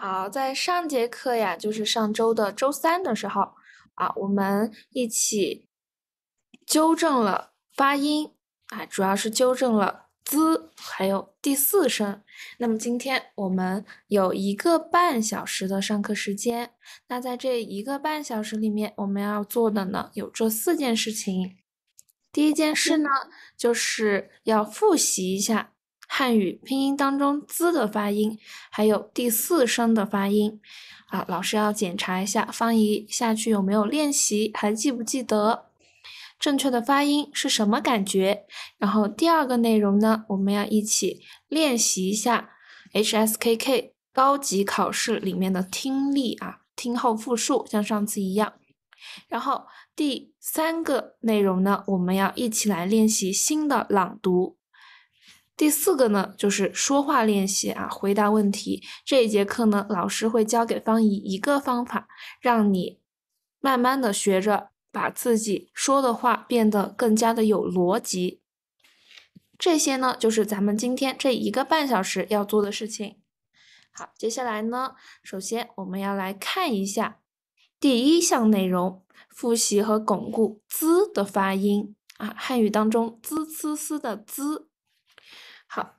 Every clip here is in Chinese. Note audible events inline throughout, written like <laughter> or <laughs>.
好，在上节课呀，就是上周的周三的时候啊，我们一起纠正了发音啊，主要是纠正了 “z” 还有第四声。那么今天我们有一个半小时的上课时间，那在这一个半小时里面，我们要做的呢有这四件事情。第一件事呢，就是要复习一下。汉语拼音当中 “z” 的发音，还有第四声的发音，啊，老师要检查一下，方怡下去有没有练习，还记不记得正确的发音是什么感觉？然后第二个内容呢，我们要一起练习一下 HSKK 高级考试里面的听力啊，听后复述，像上次一样。然后第三个内容呢，我们要一起来练习新的朗读。第四个呢，就是说话练习啊，回答问题。这一节课呢，老师会教给方怡一个方法，让你慢慢的学着把自己说的话变得更加的有逻辑。这些呢，就是咱们今天这一个半小时要做的事情。好，接下来呢，首先我们要来看一下第一项内容，复习和巩固“滋”的发音啊，汉语当中“滋、呲、嘶”的“滋”。好，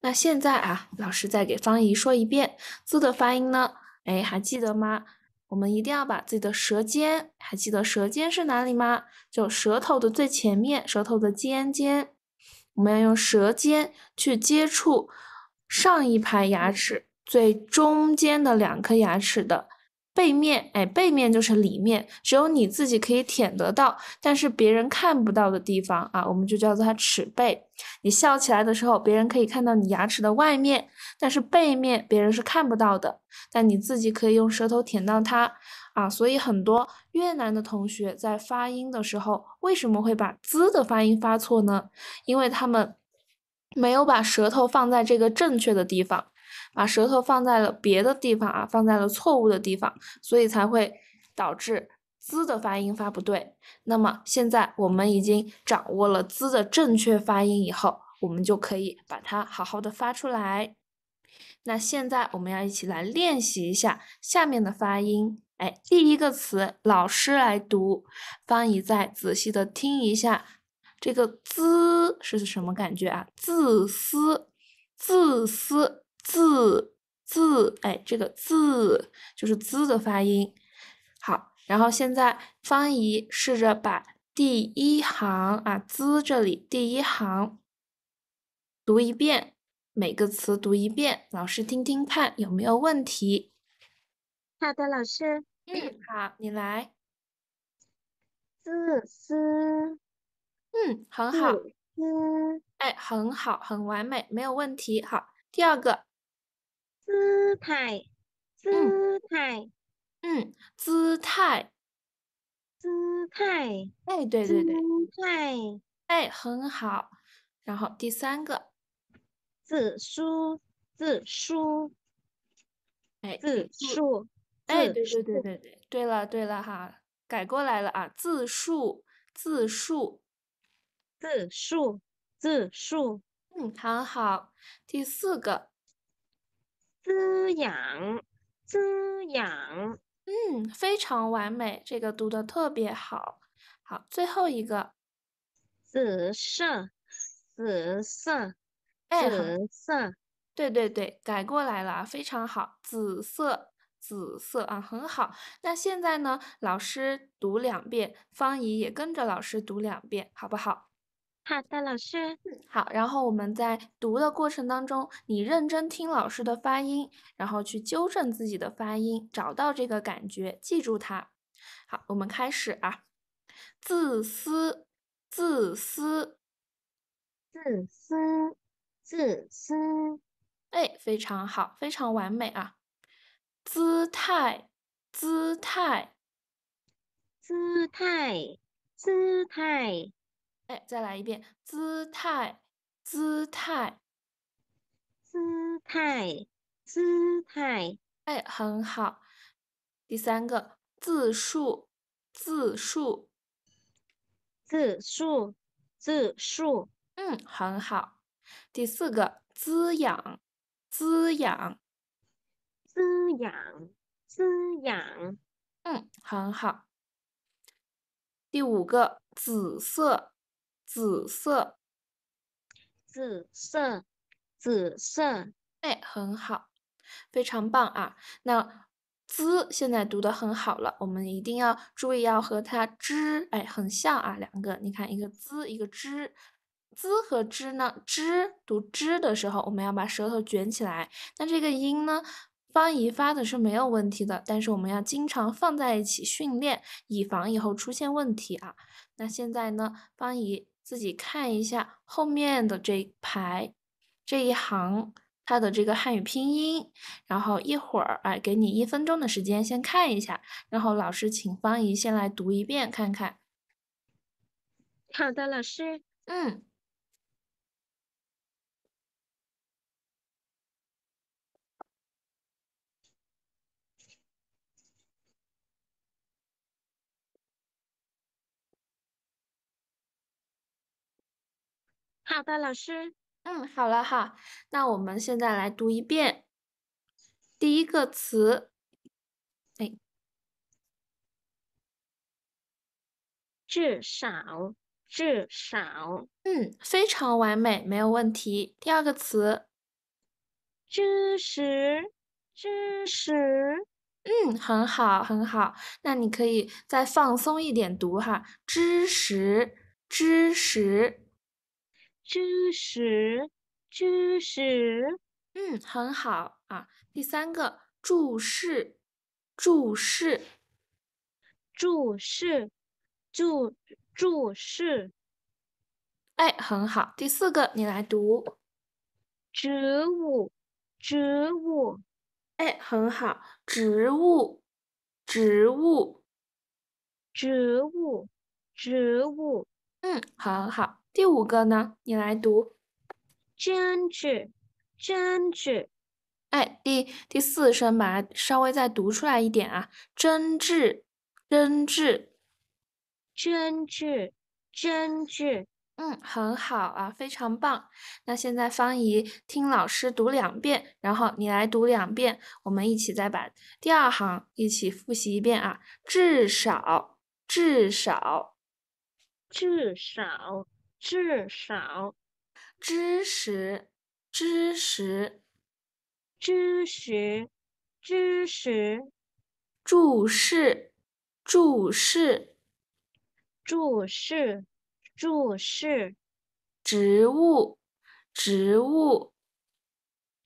那现在啊，老师再给方姨说一遍字的发音呢。哎，还记得吗？我们一定要把自己的舌尖，还记得舌尖是哪里吗？就舌头的最前面，舌头的尖尖。我们要用舌尖去接触上一排牙齿最中间的两颗牙齿的。背面，哎，背面就是里面，只有你自己可以舔得到，但是别人看不到的地方啊，我们就叫做它齿背。你笑起来的时候，别人可以看到你牙齿的外面，但是背面别人是看不到的，但你自己可以用舌头舔到它啊。所以很多越南的同学在发音的时候，为什么会把滋”的发音发错呢？因为他们没有把舌头放在这个正确的地方。把舌头放在了别的地方啊，放在了错误的地方，所以才会导致“滋的发音发不对。那么现在我们已经掌握了“滋的正确发音以后，我们就可以把它好好的发出来。那现在我们要一起来练习一下下面的发音。哎，第一个词，老师来读，方怡再仔细的听一下，这个“滋”是什么感觉啊？自私，自私。字字哎，这个字就是“滋”的发音。好，然后现在方怡试着把第一行啊“滋”这里第一行读一遍，每个词读一遍，老师听听看有没有问题。好的，老师。嗯，好，你来。自私。嗯，很好。嗯，哎，很好，很完美，没有问题。好，第二个。姿态，姿态，嗯，姿态，姿态，哎，对对对，姿态，哎，很好。然后第三个，字书，字书，哎，字数，哎，对对对对对对，对了对了哈，改过来了啊，字数，字数，字数，字数，嗯，很好。第四个。滋养，滋养，嗯，非常完美，这个读的特别好。好，最后一个，紫色，紫色，紫色，对对对，改过来了，非常好。紫色，紫色啊，很好。那现在呢，老师读两遍，方怡也跟着老师读两遍，好不好？好的，老师。好，然后我们在读的过程当中，你认真听老师的发音，然后去纠正自己的发音，找到这个感觉，记住它。好，我们开始啊。自私，自私，自私，自私。哎，非常好，非常完美啊。姿态，姿态，姿态，姿态。哎，再来一遍，姿态，姿态，姿态，姿态。哎，很好。第三个，自述，自述，自述，自述。嗯，很好。第四个，滋养，滋养，滋养，滋养。嗯，很好。第五个，紫色。紫色，紫色，紫色，哎，很好，非常棒啊！那“滋”现在读的很好了，我们一定要注意，要和它“支”哎，很像啊，两个，你看一个“滋”一个“支”，“滋”和“支”呢，“支”读“支”的时候，我们要把舌头卷起来。那这个音呢，方怡发的是没有问题的，但是我们要经常放在一起训练，以防以后出现问题啊。那现在呢，方怡。自己看一下后面的这一排这一行，它的这个汉语拼音，然后一会儿哎，给你一分钟的时间先看一下，然后老师请方怡先来读一遍看看。好的，老师，嗯。好的，老师，嗯，好了哈，那我们现在来读一遍第一个词，哎，至少，至少，嗯，非常完美，没有问题。第二个词，知识，知识，嗯，很好，很好，那你可以再放松一点读哈，知识，知识。知识，知识，嗯，很好啊。第三个，注释，注释，注释，注注释，哎，很好。第四个，你来读，植物，植物，哎，很好，植物，植物，植物，植物，嗯，很好。第五个呢？你来读，真挚，真挚，哎，第第四声吧，稍微再读出来一点啊，真挚，真挚，真挚，真挚，嗯，很好啊，非常棒。那现在方怡听老师读两遍，然后你来读两遍，我们一起再把第二行一起复习一遍啊，至少，至少，至少。至少，知识，知识，知识，知识，注释，注释，注释，注释，植物，植物，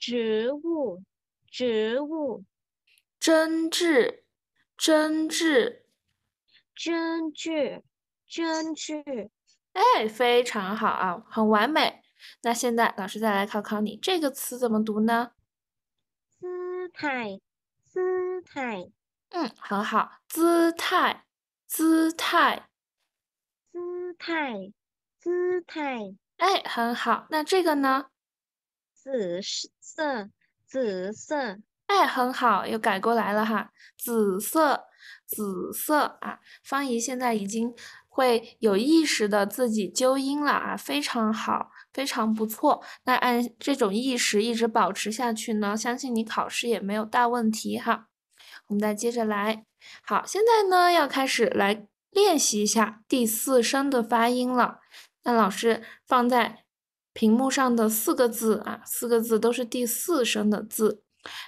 植物，植物，针炙，针炙，针炙，针炙。哎，非常好啊，很完美。那现在老师再来考考你，这个词怎么读呢？姿态，姿态。嗯，很好，姿态，姿态，姿态，姿态。哎，很好。那这个呢？紫色，紫色。哎，很好，又改过来了哈。紫色，紫色啊。方怡现在已经。会有意识的自己纠音了啊，非常好，非常不错。那按这种意识一直保持下去呢，相信你考试也没有大问题哈。我们再接着来，好，现在呢要开始来练习一下第四声的发音了。那老师放在屏幕上的四个字啊，四个字都是第四声的字，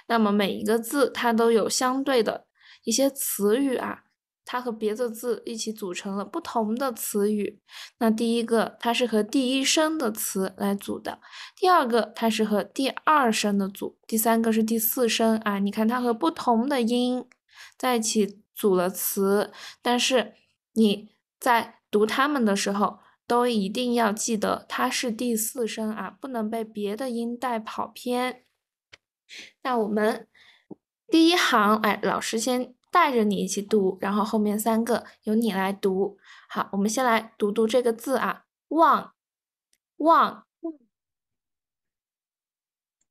那么每一个字它都有相对的一些词语啊。它和别的字一起组成了不同的词语。那第一个，它是和第一声的词来组的；第二个，它是和第二声的组；第三个是第四声啊。你看，它和不同的音在一起组了词，但是你在读它们的时候，都一定要记得它是第四声啊，不能被别的音带跑偏。那我们第一行，哎，老师先。带着你一起读，然后后面三个由你来读。好，我们先来读读这个字啊，望望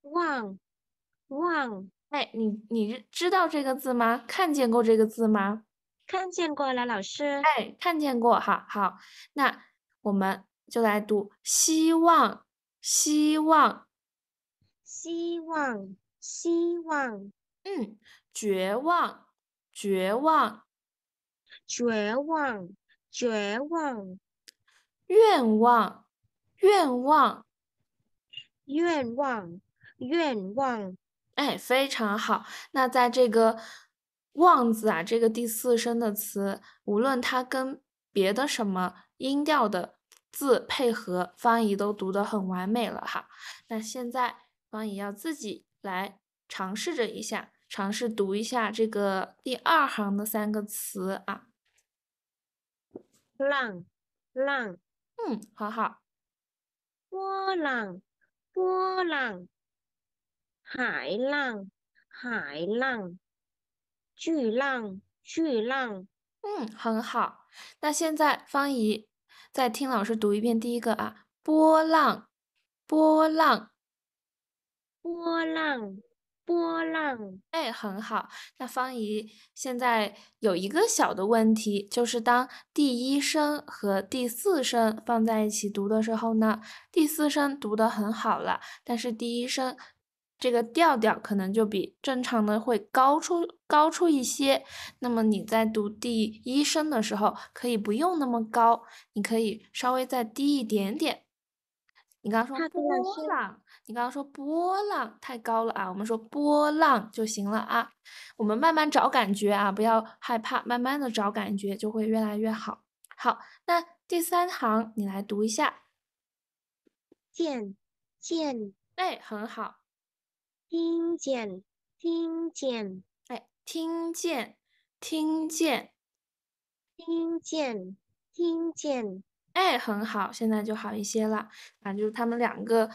望望。哎，你你知道这个字吗？看见过这个字吗？看见过了，老师。哎，看见过哈。好，那我们就来读希望，希望，希望，希望。嗯，绝望。绝望，绝望，绝望，愿望，愿望，愿望，愿望。哎，非常好。那在这个“望”字啊，这个第四声的词，无论它跟别的什么音调的字配合，方怡都读的很完美了哈。那现在方怡要自己来尝试着一下。尝试读一下这个第二行的三个词啊，浪，浪，嗯，好好，波浪，波浪，海浪，海浪，巨浪，巨浪，嗯，很好。那现在方怡再听老师读一遍第一个啊，波浪，波浪，波浪。波浪，哎，很好。那方怡现在有一个小的问题，就是当第一声和第四声放在一起读的时候呢，第四声读得很好了，但是第一声这个调调可能就比正常的会高出高出一些。那么你在读第一声的时候，可以不用那么高，你可以稍微再低一点点。你刚刚说波浪。你刚刚说波浪太高了啊，我们说波浪就行了啊。我们慢慢找感觉啊，不要害怕，慢慢的找感觉就会越来越好。好，那第三行你来读一下，见见，哎，很好，听见，听见，哎，听见，听见，听见，听见，哎，很好，现在就好一些了。反正就是他们两个。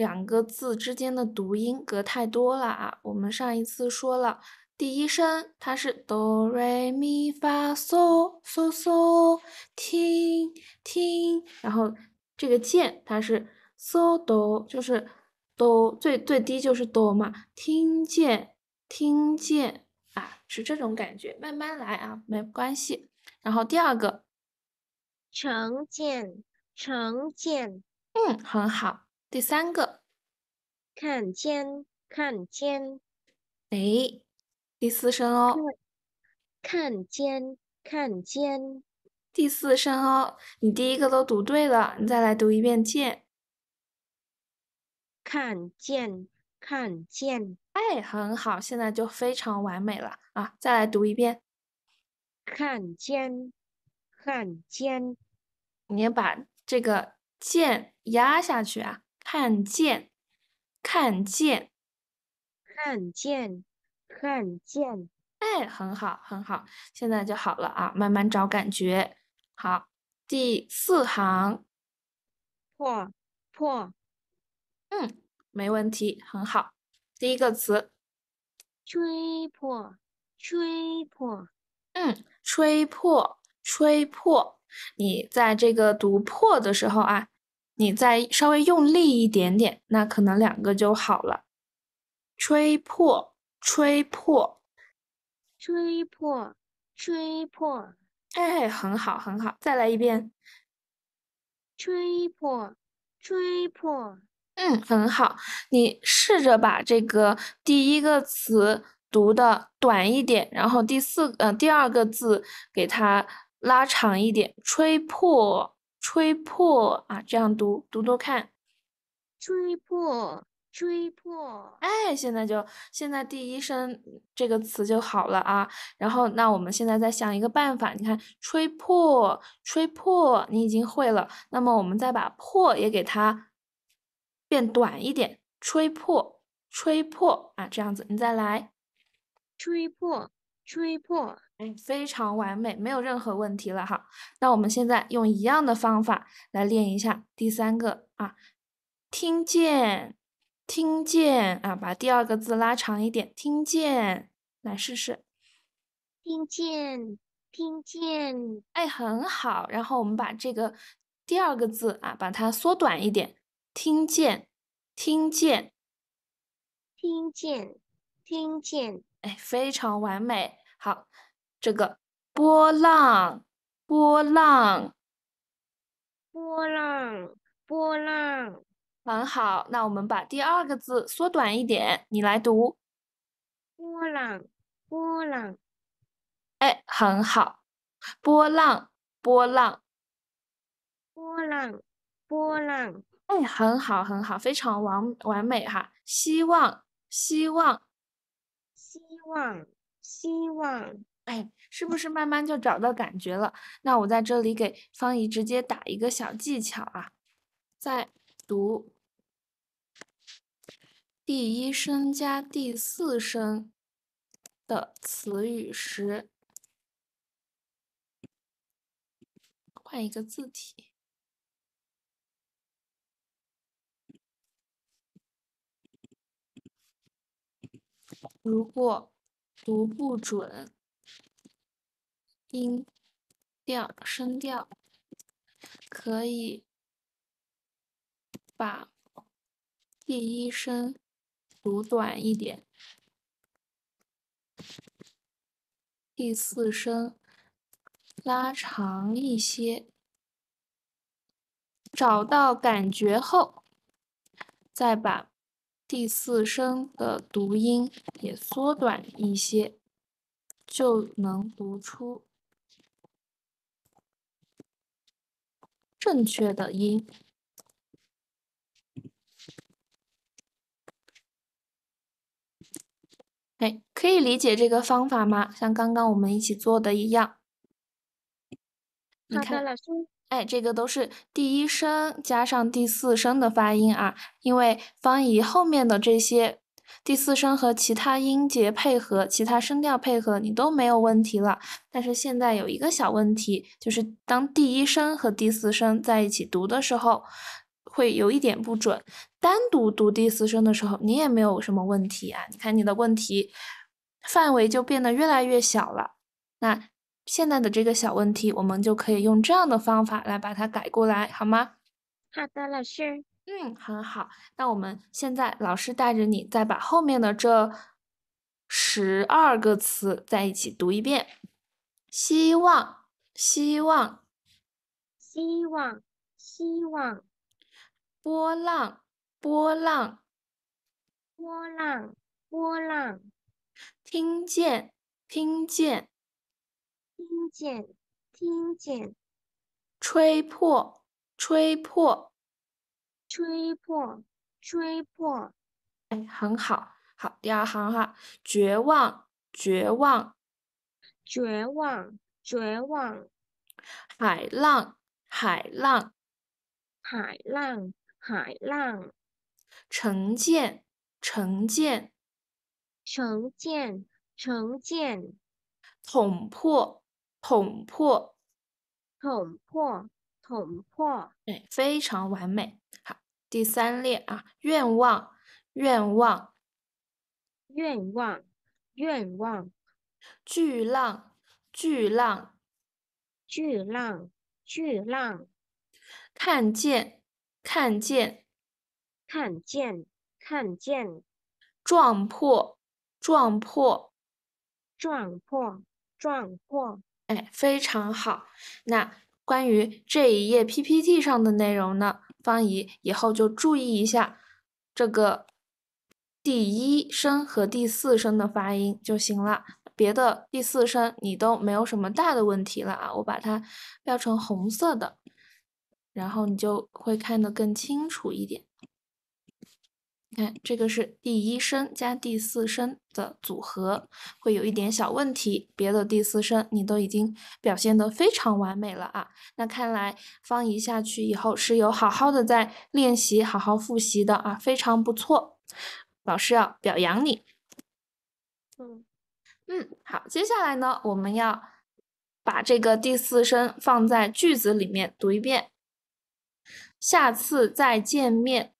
两个字之间的读音隔太多了啊！我们上一次说了，第一声它是哆来咪发嗦嗦嗦，听听。然后这个见它是嗦哆，就是哆最最低就是哆嘛，听见听见啊，是这种感觉。慢慢来啊，没关系。然后第二个成见成见，嗯，很好。第三个，看见，看见，哎，第四声哦。看见，看见，第四声哦。你第一个都读对了，你再来读一遍见。看见，看见，哎，很好，现在就非常完美了啊！再来读一遍，看见，看见，你要把这个见压下去啊。看见，看见，看见，看见，哎，很好，很好，现在就好了啊，慢慢找感觉。好，第四行，破破，嗯，没问题，很好。第一个词，吹破，吹破，嗯，吹破，吹破。你在这个读破的时候啊。你再稍微用力一点点，那可能两个就好了。吹破，吹破，吹破，吹破。哎，很好，很好，再来一遍。吹破，吹破。嗯，很好。你试着把这个第一个词读的短一点，然后第四，呃，第二个字给它拉长一点。吹破。吹破啊，这样读读读看，吹破，吹破，哎，现在就现在第一声这个词就好了啊。然后，那我们现在再想一个办法，你看，吹破，吹破，你已经会了。那么，我们再把破也给它变短一点，吹破，吹破啊，这样子，你再来，吹破，吹破。嗯，非常完美，没有任何问题了哈。那我们现在用一样的方法来练一下第三个啊，听见，听见啊，把第二个字拉长一点，听见，来试试，听见，听见，哎，很好。然后我们把这个第二个字啊，把它缩短一点，听见，听见，听见，听见，哎，非常完美，好。这个波浪，波浪，波浪，波浪，很好。那我们把第二个字缩短一点，你来读。波浪，波浪，哎，很好。波浪，波浪，波浪，波浪，哎，很好，很好，非常完完美哈。希望，希望，希望，希望。哎，是不是慢慢就找到感觉了？那我在这里给方姨直接打一个小技巧啊，在读第一声加第四声的词语时，换一个字体，如果读不准。音调、声调，可以把第一声读短一点，第四声拉长一些。找到感觉后，再把第四声的读音也缩短一些，就能读出。正确的音，哎，可以理解这个方法吗？像刚刚我们一起做的一样，你看，哎，这个都是第一声加上第四声的发音啊，因为方以后面的这些。第四声和其他音节配合，其他声调配合，你都没有问题了。但是现在有一个小问题，就是当第一声和第四声在一起读的时候，会有一点不准。单独读第四声的时候，你也没有什么问题啊。你看你的问题范围就变得越来越小了。那现在的这个小问题，我们就可以用这样的方法来把它改过来，好吗？好的，老师。嗯，很好。那我们现在老师带着你，再把后面的这十二个词在一起读一遍：希望，希望，希望，希望；波浪，波浪，波浪，波浪；听见，听见，听见，听见；吹破，吹破。吹破，吹破，哎，很好，好，第二行哈，绝望，绝望，绝望，绝望，海浪，海浪，海浪，海浪，成见，成见，成见，成见，捅破，捅破，捅破。捅破，对，非常完美。好，第三列啊，愿望，愿望，愿望，愿望，巨浪，巨浪，巨浪，巨浪，看见，看见，看见，看见，撞破，撞破，撞破，撞破，哎，非常好，那。关于这一页 PPT 上的内容呢，方怡以后就注意一下这个第一声和第四声的发音就行了，别的第四声你都没有什么大的问题了啊。我把它标成红色的，然后你就会看得更清楚一点。看，这个是第一声加第四声的组合，会有一点小问题。别的第四声你都已经表现得非常完美了啊。那看来方怡下去以后是有好好的在练习、好好复习的啊，非常不错，老师要表扬你。嗯嗯，好，接下来呢，我们要把这个第四声放在句子里面读一遍。下次再见面。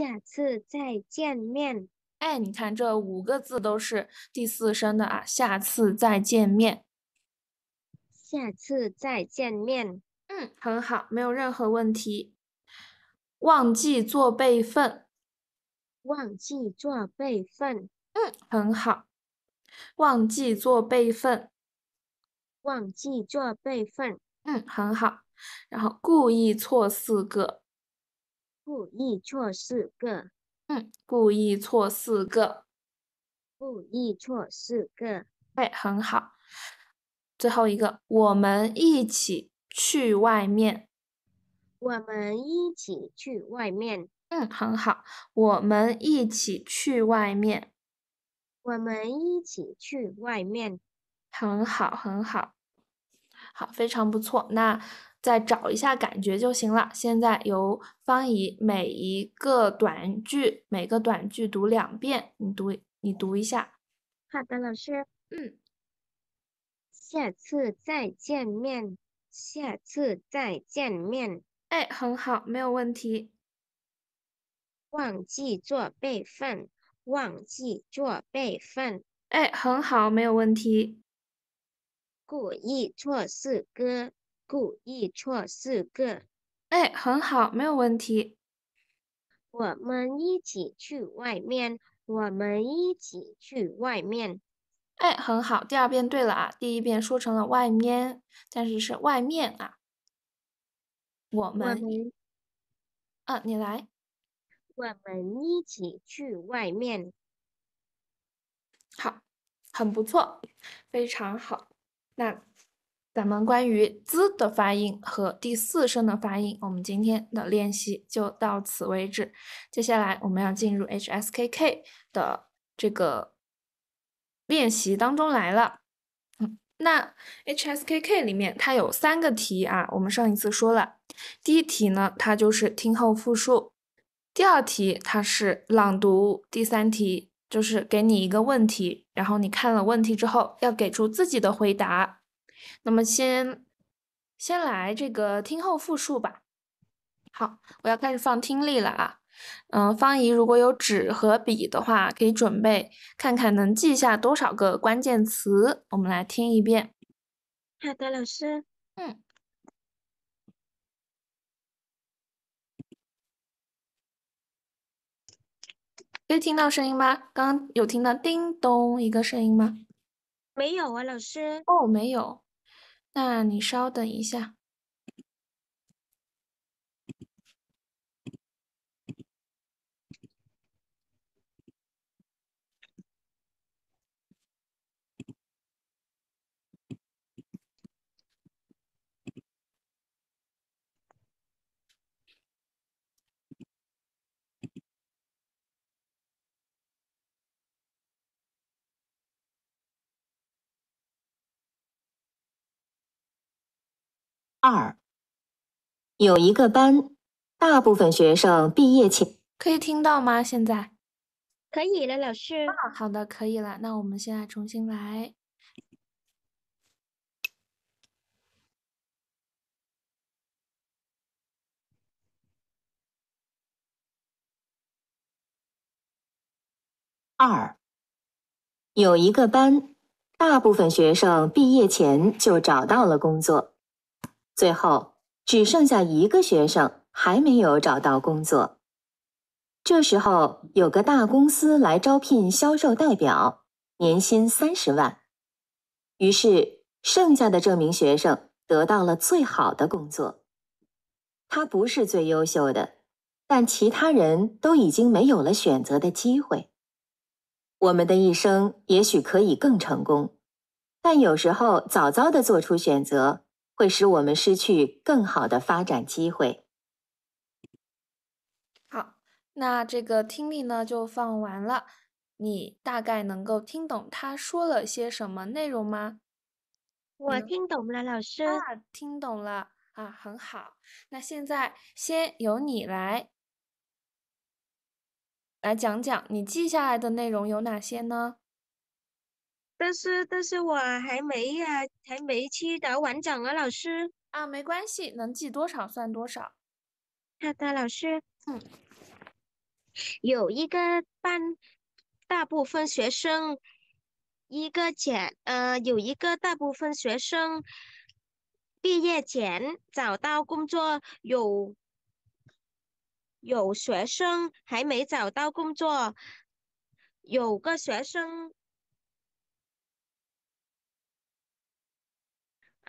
下次再见面。哎，你看这五个字都是第四声的啊！下次再见面，下次再见面。嗯，很好，没有任何问题。忘记做备份，忘记做备份。嗯，很好。忘记做备份，忘记做备份。嗯，很好。然后故意错四个。故意错四个，嗯，故意错四个，故意错四个，对，很好。最后一个，我们一起去外面，我们一起去外面，嗯，很好，我们一起去外面，我们一起去外面，很好，很好，好，非常不错，那。再找一下感觉就行了。现在由方怡每一个短句，每个短句读两遍。你读，你读一下。好的，老师。嗯，下次再见面，下次再见面。哎，很好，没有问题。忘记做备份，忘记做备份。哎，很好，没有问题。故意错四歌。故意错四个，哎，很好，没有问题。我们一起去外面，我们一起去外面。哎，很好，第二遍对了啊，第一遍说成了外面，但是是外面啊。我们，啊，你来。我们一起去外面。好，很不错，非常好。那。咱们关于“滋”的发音和第四声的发音，我们今天的练习就到此为止。接下来我们要进入 HSKK 的这个练习当中来了。嗯，那 HSKK 里面它有三个题啊，我们上一次说了，第一题呢，它就是听后复述；第二题它是朗读；第三题就是给你一个问题，然后你看了问题之后要给出自己的回答。那么先先来这个听后复述吧。好，我要开始放听力了啊。嗯，方怡，如果有纸和笔的话，可以准备看看能记下多少个关键词。我们来听一遍。好的，老师。嗯。可以听到声音吗？刚刚有听到叮咚一个声音吗？没有啊，老师。哦，没有。那你稍等一下。二有一个班，大部分学生毕业前可以听到吗？现在可以了，老师。好的，可以了。那我们现在重新来。二有一个班，大部分学生毕业前就找到了工作。最后只剩下一个学生还没有找到工作。这时候有个大公司来招聘销售代表，年薪三十万。于是剩下的这名学生得到了最好的工作。他不是最优秀的，但其他人都已经没有了选择的机会。我们的一生也许可以更成功，但有时候早早的做出选择。会使我们失去更好的发展机会。好，那这个听力呢就放完了，你大概能够听懂他说了些什么内容吗？我听懂了，老师，听懂了啊，很好。那现在先由你来来讲讲，你记下来的内容有哪些呢？但是但是，我还没呀，还没去打完整啊，老师啊，没关系，能记多少算多少。好的，老师，嗯，有一个半，大部分学生一个减，呃，有一个大部分学生毕业前找到工作，有有学生还没找到工作，有个学生。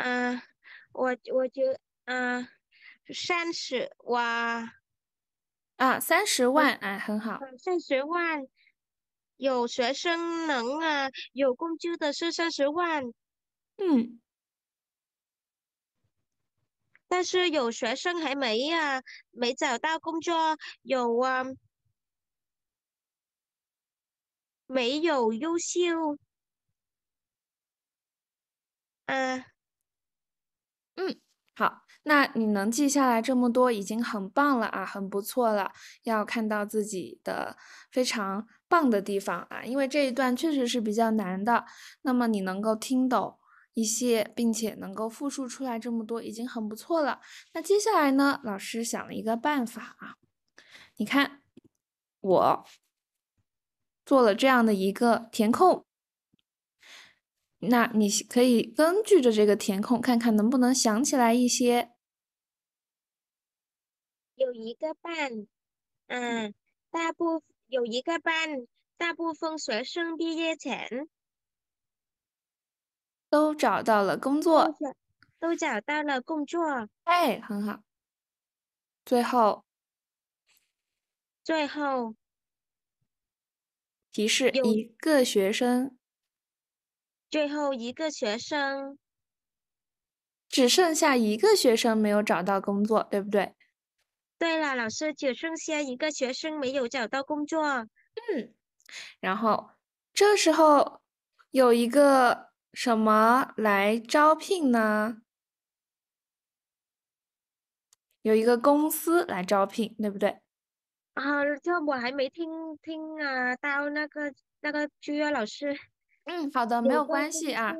嗯，我我就嗯三十哇啊三十万哎很好，三十万有学生能啊有工资的是三十万嗯，但是有学生还没啊没找到工作有啊没有优秀啊。嗯，好，那你能记下来这么多，已经很棒了啊，很不错了。要看到自己的非常棒的地方啊，因为这一段确实是比较难的。那么你能够听懂一些，并且能够复述出来这么多，已经很不错了。那接下来呢，老师想了一个办法啊，你看，我做了这样的一个填空。那你可以根据着这个填空，看看能不能想起来一些。有一个班，嗯，大部有一个班，大部分学生毕业前都找到了工作，都找到了工作。哎，很好。最后，最后提示一个学生。最后一个学生，只剩下一个学生没有找到工作，对不对？对了，老师，只剩下一个学生没有找到工作。嗯，然后这时候有一个什么来招聘呢？有一个公司来招聘，对不对？啊，这我还没听听啊，到那个那个朱月老师。嗯，好的，没有关系啊。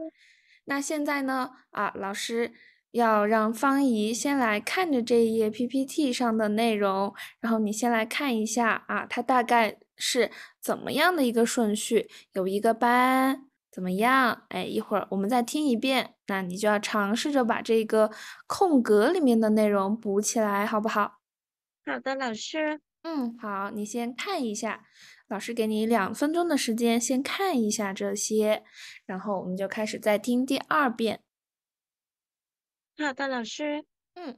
那现在呢，啊，老师要让方怡先来看着这一页 PPT 上的内容，然后你先来看一下啊，它大概是怎么样的一个顺序？有一个班怎么样？哎，一会儿我们再听一遍，那你就要尝试着把这个空格里面的内容补起来，好不好？好的，老师。嗯，好，你先看一下。老师给你两分钟的时间，先看一下这些，然后我们就开始再听第二遍。好，的，老师，嗯。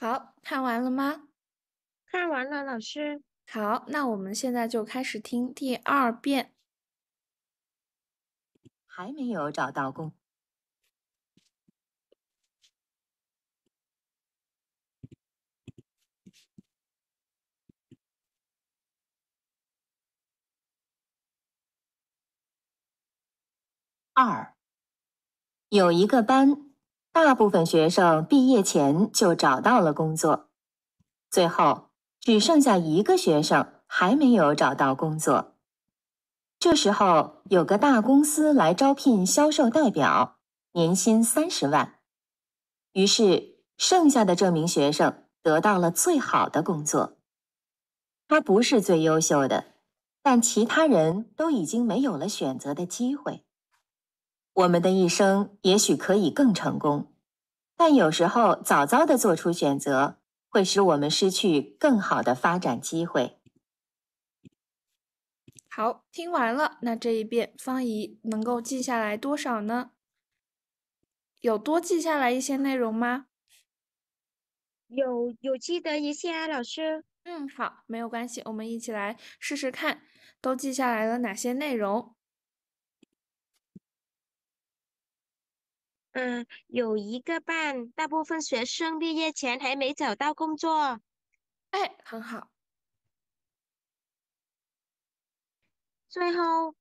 好看完了吗？看完了，老师。好，那我们现在就开始听第二遍。还没有找到工二，有一个班。大部分学生毕业前就找到了工作，最后只剩下一个学生还没有找到工作。这时候有个大公司来招聘销售代表，年薪三十万，于是剩下的这名学生得到了最好的工作。他不是最优秀的，但其他人都已经没有了选择的机会。我们的一生也许可以更成功，但有时候早早的做出选择会使我们失去更好的发展机会。好，听完了，那这一遍方怡能够记下来多少呢？有多记下来一些内容吗？有，有记得一些啊，老师。嗯，好，没有关系，我们一起来试试看，都记下来了哪些内容？嗯，有一个半，大部分学生毕业前还没找到工作。哎，很好。最后，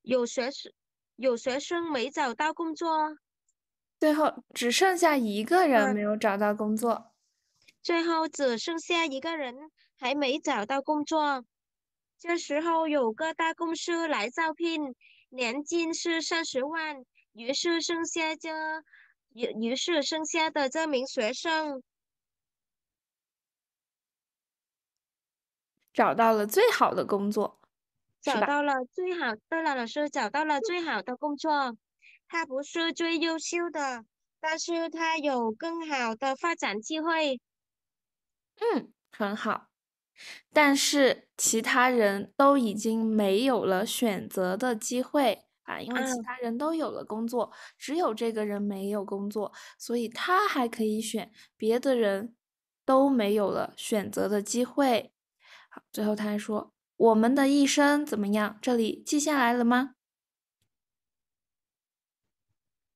有学生有学生没找到工作。最后只剩下一个人没有找到工作。最后只剩下一个人还没找到工作。这时候有个大公司来招聘，年薪是三十万。于是剩下这，于于是剩下的这名学生找到了最好的工作，找到了最好。的了，老师找到了最好的工作，他不是最优秀的，但是他有更好的发展机会。嗯，很好。但是其他人都已经没有了选择的机会。啊，因为其他人都有了工作，只有这个人没有工作，所以他还可以选，别的人都没有了选择的机会。好，最后他还说：“我们的一生怎么样？”这里记下来了吗？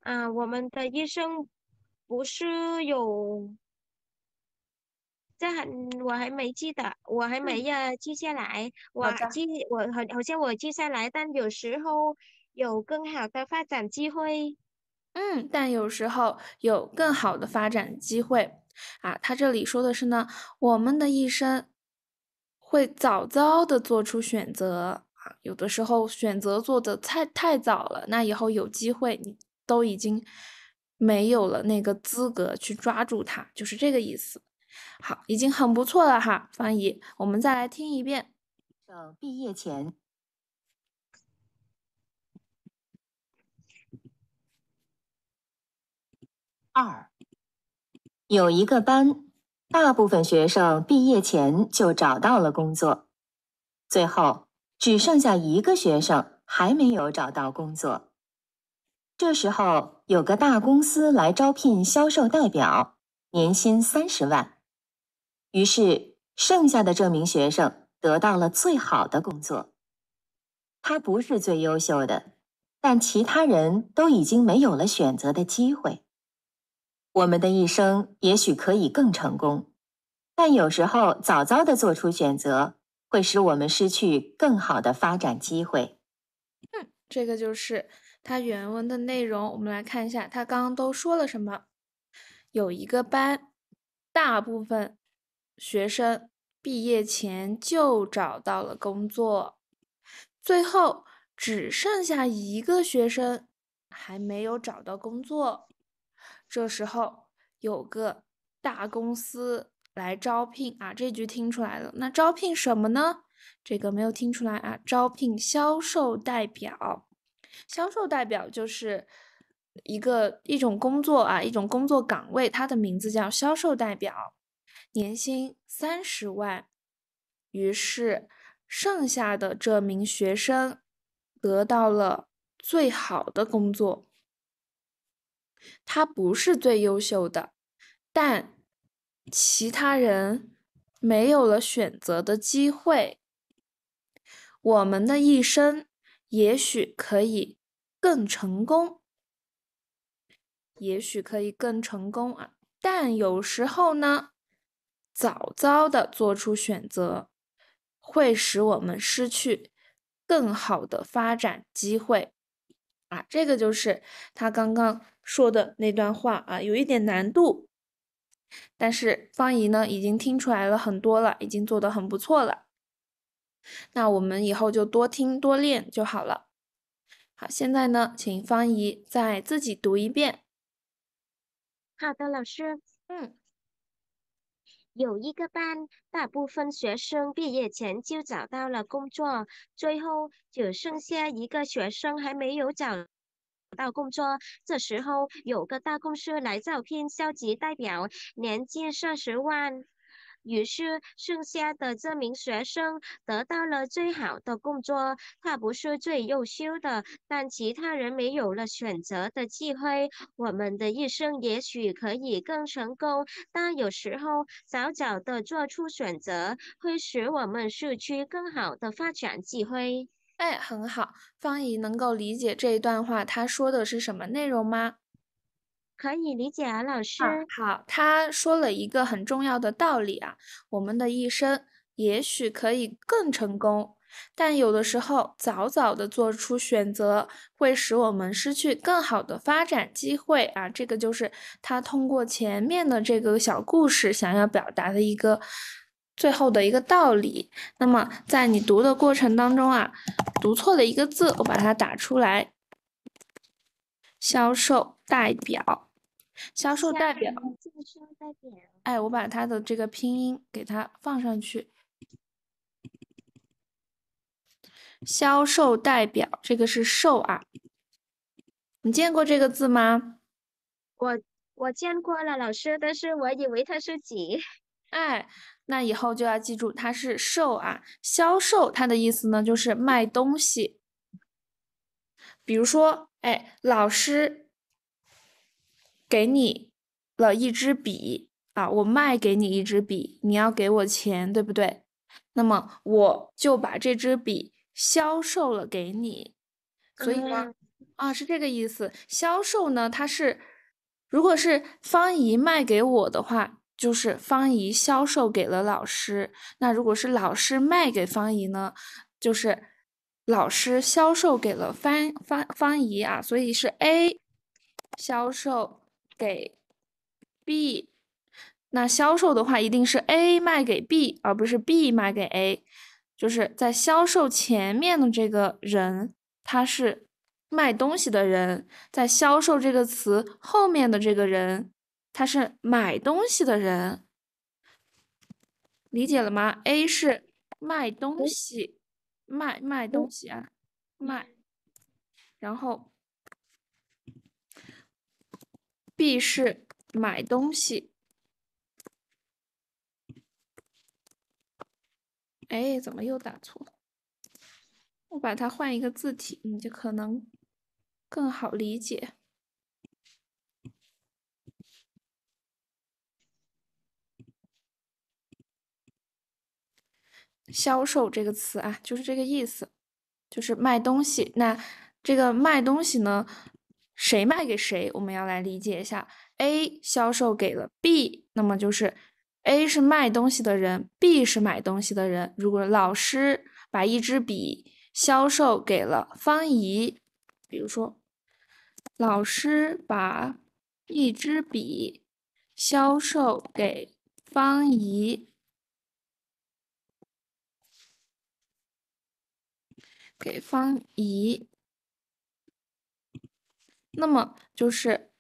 啊，我们的一生不是有？这还我还没记得，我还没有记下来。我记我好好像我记下来，但有时候。有更好的发展机会，嗯，但有时候有更好的发展机会啊。他这里说的是呢，我们的一生会早早的做出选择啊，有的时候选择做的太太早了，那以后有机会你都已经没有了那个资格去抓住它，就是这个意思。好，已经很不错了哈，翻译。我们再来听一遍。毕业前。二有一个班，大部分学生毕业前就找到了工作，最后只剩下一个学生还没有找到工作。这时候有个大公司来招聘销售代表，年薪三十万，于是剩下的这名学生得到了最好的工作。他不是最优秀的，但其他人都已经没有了选择的机会。我们的一生也许可以更成功，但有时候早早的做出选择会使我们失去更好的发展机会。嗯，这个就是它原文的内容。我们来看一下，他刚刚都说了什么？有一个班，大部分学生毕业前就找到了工作，最后只剩下一个学生还没有找到工作。这时候有个大公司来招聘啊，这句听出来了。那招聘什么呢？这个没有听出来啊。招聘销售代表，销售代表就是一个一种工作啊，一种工作岗位，它的名字叫销售代表，年薪三十万。于是剩下的这名学生得到了最好的工作。他不是最优秀的，但其他人没有了选择的机会。我们的一生也许可以更成功，也许可以更成功啊！但有时候呢，早早的做出选择，会使我们失去更好的发展机会。啊，这个就是他刚刚说的那段话啊，有一点难度，但是方怡呢已经听出来了很多了，已经做的很不错了。那我们以后就多听多练就好了。好，现在呢，请方怡再自己读一遍。好的，老师，嗯。有一个班，大部分学生毕业前就找到了工作，最后只剩下一个学生还没有找到工作。这时候，有个大公司来招聘，消极代表，年薪三十万。于是，剩下的这名学生得到了最好的工作。他不是最优秀的，但其他人没有了选择的机会。我们的一生也许可以更成功，但有时候早早的做出选择，会使我们失去更好的发展机会。哎，很好，方怡能够理解这一段话，他说的是什么内容吗？可以理解啊，老师。好，他说了一个很重要的道理啊，我们的一生也许可以更成功，但有的时候早早的做出选择会使我们失去更好的发展机会啊，这个就是他通过前面的这个小故事想要表达的一个最后的一个道理。那么在你读的过程当中啊，读错了一个字，我把它打出来，销售代表。销售代表，哎，我把他的这个拼音给他放上去。销售代表，这个是售啊，你见过这个字吗？我我见过了老师，但是我以为它是几。<laughs> 哎，那以后就要记住，它是售啊。销售它的意思呢，就是卖东西。比如说，哎，老师。给你了一支笔啊，我卖给你一支笔，你要给我钱，对不对？那么我就把这支笔销售了给你，所以呢，啊是这个意思。销售呢，它是如果是方姨卖给我的话，就是方姨销售给了老师；那如果是老师卖给方姨呢，就是老师销售给了方方方怡啊，所以是 A 销售。给 B，那销售的话一定是 A 卖给 B，而不是 B 卖给 A。就是在销售前面的这个人，他是卖东西的人；在销售这个词后面的这个人，他是买东西的人。理解了吗？A 是卖东西，卖卖东西啊，卖。然后。B 是买东西，哎，怎么又打错？了？我把它换一个字体，你就可能更好理解。销售这个词啊，就是这个意思，就是卖东西。那这个卖东西呢？谁卖给谁？我们要来理解一下。A 销售给了 B，那么就是 A 是卖东西的人，B 是买东西的人。如果老师把一支笔销售给了方怡，比如说，老师把一支笔销售给方怡，给方怡。那么就是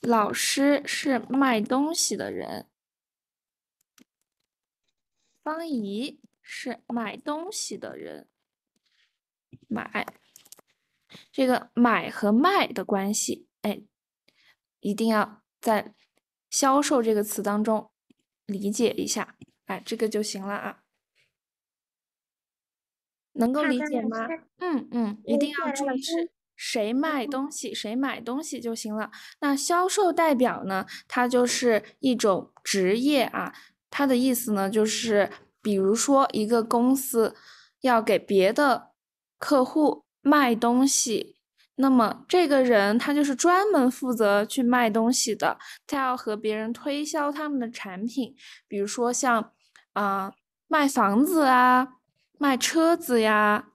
老师是卖东西的人，方怡是买东西的人，买这个买和卖的关系，哎，一定要在“销售”这个词当中理解一下，哎，这个就行了啊，能够理解吗？嗯嗯，一定要注意是。谁卖东西，谁买东西就行了。那销售代表呢？他就是一种职业啊。他的意思呢，就是比如说一个公司要给别的客户卖东西，那么这个人他就是专门负责去卖东西的。他要和别人推销他们的产品，比如说像啊卖房子啊，卖车子呀，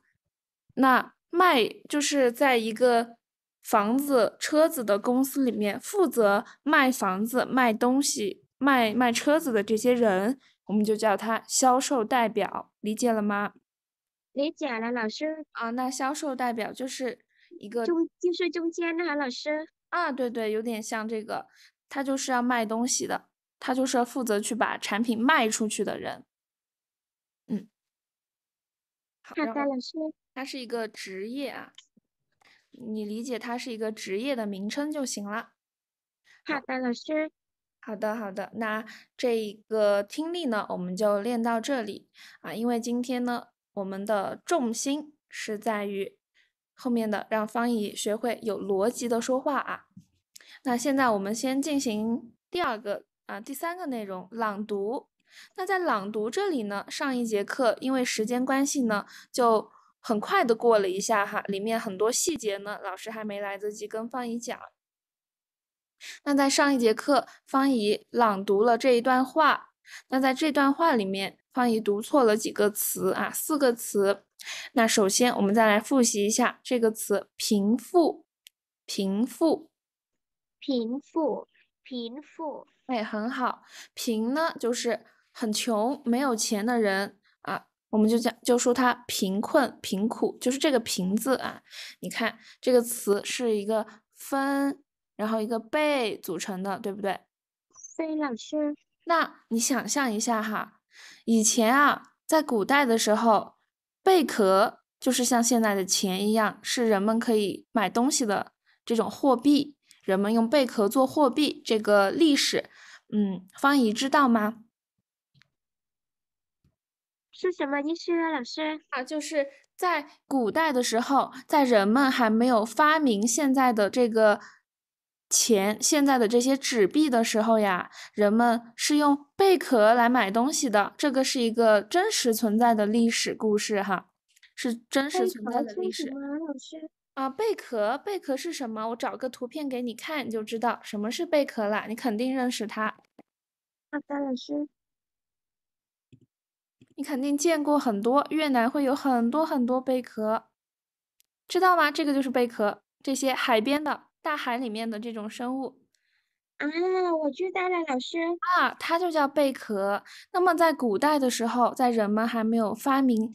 那。卖就是在一个房子、车子的公司里面负责卖房子、卖东西、卖卖车子的这些人，我们就叫他销售代表，理解了吗？理解了，老师啊，那销售代表就是一个中就是中间的老师啊，对对，有点像这个，他就是要卖东西的，他就是要负责去把产品卖出去的人。好的，老师，它是一个职业啊，你理解它是一个职业的名称就行了。好的，老师，好的，好的，那这一个听力呢，我们就练到这里啊，因为今天呢，我们的重心是在于后面的让方怡学会有逻辑的说话啊。那现在我们先进行第二个啊，第三个内容，朗读。那在朗读这里呢，上一节课因为时间关系呢，就很快的过了一下哈，里面很多细节呢，老师还没来得及跟方怡讲。那在上一节课，方怡朗读了这一段话，那在这段话里面，方怡读错了几个词啊，四个词。那首先我们再来复习一下这个词：贫富，贫富，贫富，贫富。哎，很好，贫呢就是。很穷没有钱的人啊，我们就讲就说他贫困贫苦，就是这个“贫”字啊。你看这个词是一个“分”，然后一个“贝”组成的，对不对？对，老师。那你想象一下哈，以前啊，在古代的时候，贝壳就是像现在的钱一样，是人们可以买东西的这种货币。人们用贝壳做货币，这个历史，嗯，方怡知道吗？是什么意思啊，老师？啊，就是在古代的时候，在人们还没有发明现在的这个钱、现在的这些纸币的时候呀，人们是用贝壳来买东西的。这个是一个真实存在的历史故事哈，是真实存在的历史。啊，贝壳，贝壳是什么？我找个图片给你看，你就知道什么是贝壳了。你肯定认识它。好的，老师。你肯定见过很多越南会有很多很多贝壳，知道吗？这个就是贝壳，这些海边的大海里面的这种生物。啊，我知道了，老师。啊，它就叫贝壳。那么在古代的时候，在人们还没有发明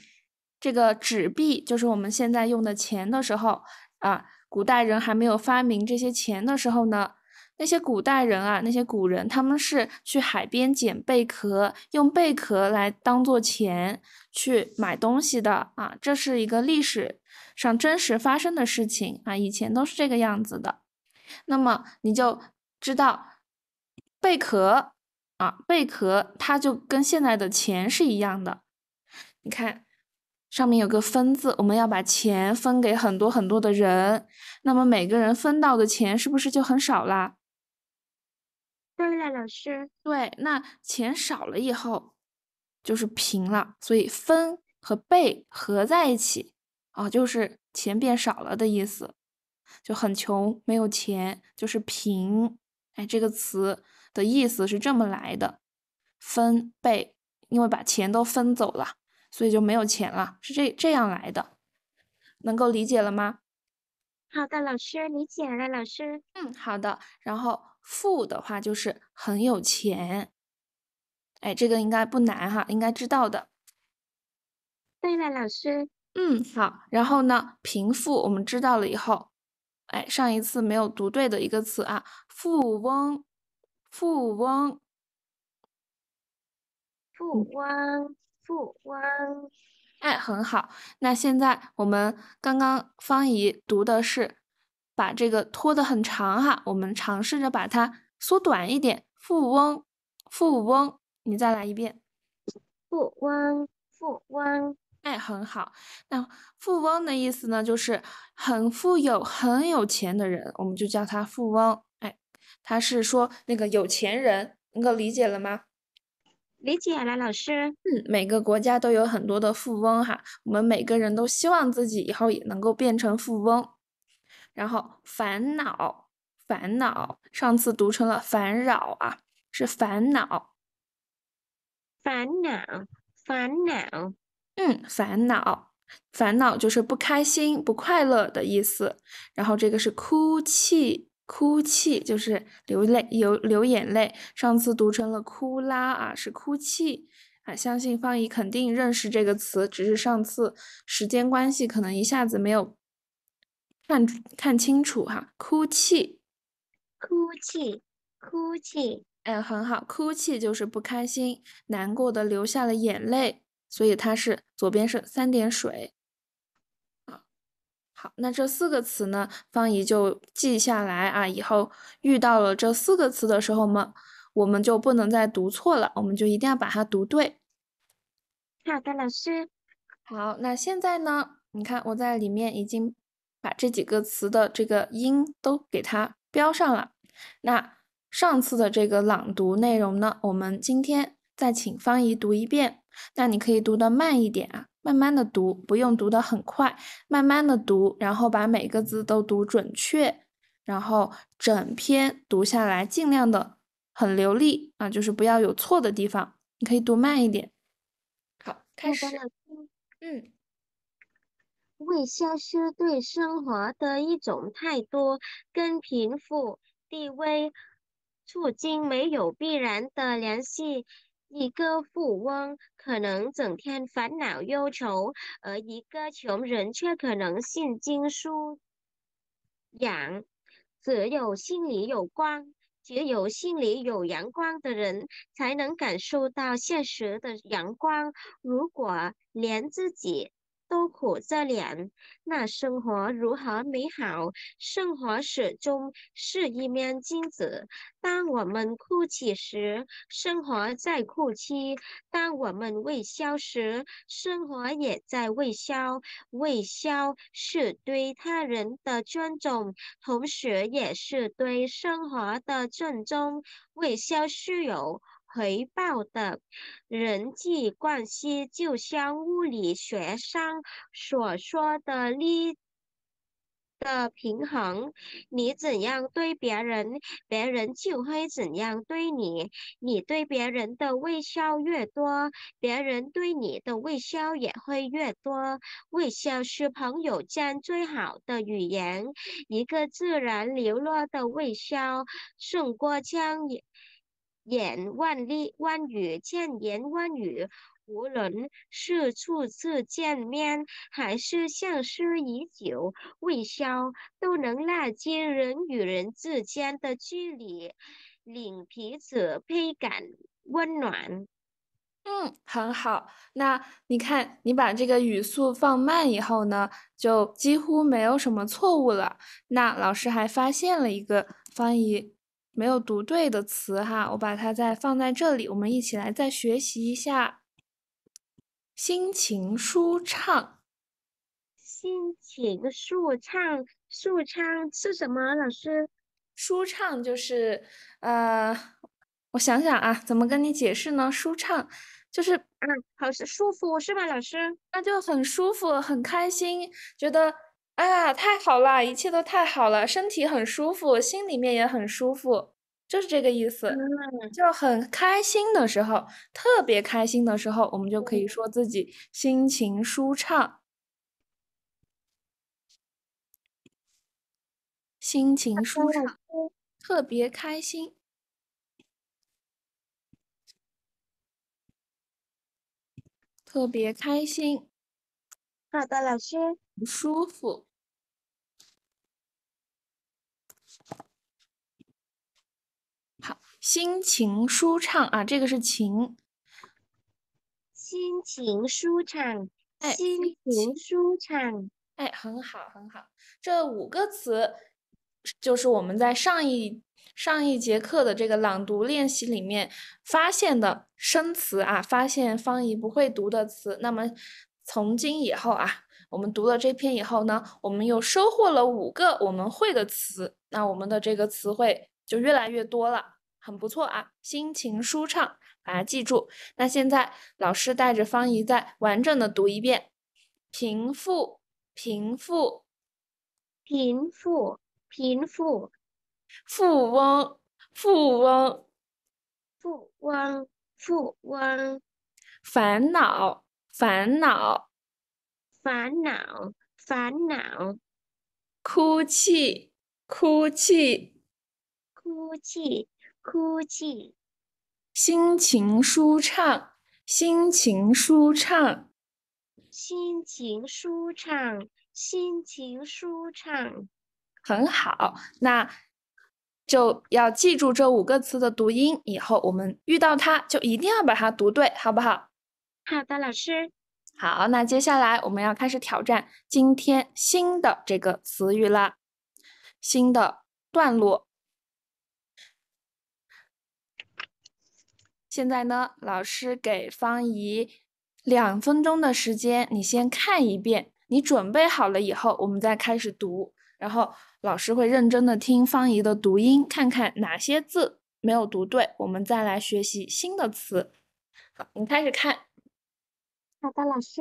这个纸币，就是我们现在用的钱的时候啊，古代人还没有发明这些钱的时候呢？那些古代人啊，那些古人，他们是去海边捡贝壳，用贝壳来当做钱去买东西的啊，这是一个历史上真实发生的事情啊，以前都是这个样子的。那么你就知道贝壳啊，贝壳它就跟现在的钱是一样的。你看上面有个分字，我们要把钱分给很多很多的人，那么每个人分到的钱是不是就很少啦？对了，老师。对，那钱少了以后，就是平了，所以分和被合在一起啊，就是钱变少了的意思，就很穷，没有钱，就是贫。哎，这个词的意思是这么来的，分被，因为把钱都分走了，所以就没有钱了，是这这样来的，能够理解了吗？好的，老师，理解了，老师。嗯，好的，然后。富的话就是很有钱，哎，这个应该不难哈，应该知道的。对了，老师，嗯，好，然后呢，贫富我们知道了以后，哎，上一次没有读对的一个词啊，富翁，富翁，富翁，富翁，哎，很好，那现在我们刚刚方怡读的是。把这个拖得很长哈，我们尝试着把它缩短一点。富翁，富翁，你再来一遍。富翁，富翁，哎，很好。那富翁的意思呢，就是很富有、很有钱的人，我们就叫他富翁。哎，他是说那个有钱人，能够理解了吗？理解了，老师。嗯，每个国家都有很多的富翁哈，我们每个人都希望自己以后也能够变成富翁。然后烦恼，烦恼，上次读成了烦扰啊，是烦恼，烦恼，烦恼，嗯，烦恼，烦恼就是不开心、不快乐的意思。然后这个是哭泣，哭泣就是流泪、流流眼泪。上次读成了哭啦啊，是哭泣啊。相信方姨肯定认识这个词，只是上次时间关系，可能一下子没有。看看清楚哈，哭泣，哭泣，哭泣，哎，很好，哭泣就是不开心、难过的流下了眼泪，所以它是左边是三点水。好，那这四个词呢，方姨就记下来啊，以后遇到了这四个词的时候嘛，我们就不能再读错了，我们就一定要把它读对。好的，老师。好，那现在呢，你看我在里面已经。把这几个词的这个音都给它标上了。那上次的这个朗读内容呢，我们今天再请方姨读一遍。那你可以读的慢一点啊，慢慢的读，不用读的很快，慢慢的读，然后把每个字都读准确，然后整篇读下来，尽量的很流利啊，就是不要有错的地方。你可以读慢一点。好，开始。嗯。会消失对生活的一种态度，跟贫富地位处境没有必然的联系。一个富翁可能整天烦恼忧愁，而一个穷人却可能信经书养。只有心里有光，只有心里有阳光的人，才能感受到现实的阳光。如果连自己，受苦着脸，那生活如何美好？生活始终是一面镜子。当我们哭泣时，生活在哭泣；当我们微笑时，生活也在微笑。微笑是对他人的尊重，同时也是对生活的尊重。微笑是有。回报的人际关系，就像物理学上所说的力的平衡。你怎样对别人，别人就会怎样对你。你对别人的微笑越多，别人对你的微笑也会越多。微笑是朋友间最好的语言。一个自然流露的微笑，胜过千言。言万历万语，千言万语，无论是初次见面，还是相识已久未消，都能拉近人与人之间的距离，令彼此倍感温暖。嗯，很好。那你看，你把这个语速放慢以后呢，就几乎没有什么错误了。那老师还发现了一个翻译。没有读对的词哈，我把它再放在这里，我们一起来再学习一下。心情舒畅，心情舒畅，舒畅是什么？老师，舒畅就是，呃，我想想啊，怎么跟你解释呢？舒畅就是，嗯，好是舒服是吗？老师，那就很舒服，很开心，觉得。啊，太好了，一切都太好了，身体很舒服，心里面也很舒服，就是这个意思。就很开心的时候，特别开心的时候，我们就可以说自己心情舒畅，心情舒畅，特别开心，特别开心。好的，老师。舒服，好，心情舒畅啊，这个是“情”，心情舒畅，心情舒畅，哎，很好，很好，这五个词就是我们在上一上一节课的这个朗读练习里面发现的生词啊，发现方怡不会读的词。那么从今以后啊。我们读了这篇以后呢，我们又收获了五个我们会的词，那我们的这个词汇就越来越多了，很不错啊，心情舒畅，把它记住。那现在老师带着方怡再完整的读一遍：贫富，贫富，贫富，贫富，富翁，富翁，富翁，富翁，烦恼，烦恼。烦恼，烦恼，哭泣，哭泣，哭泣，哭泣，心情舒畅，心情舒畅，心情舒畅，心情舒畅。很好，那就要记住这五个词的读音，以后我们遇到它就一定要把它读对，好不好？好的，老师。好，那接下来我们要开始挑战今天新的这个词语了，新的段落。现在呢，老师给方怡两分钟的时间，你先看一遍。你准备好了以后，我们再开始读。然后老师会认真的听方怡的读音，看看哪些字没有读对。我们再来学习新的词。好，你开始看。好的，老师。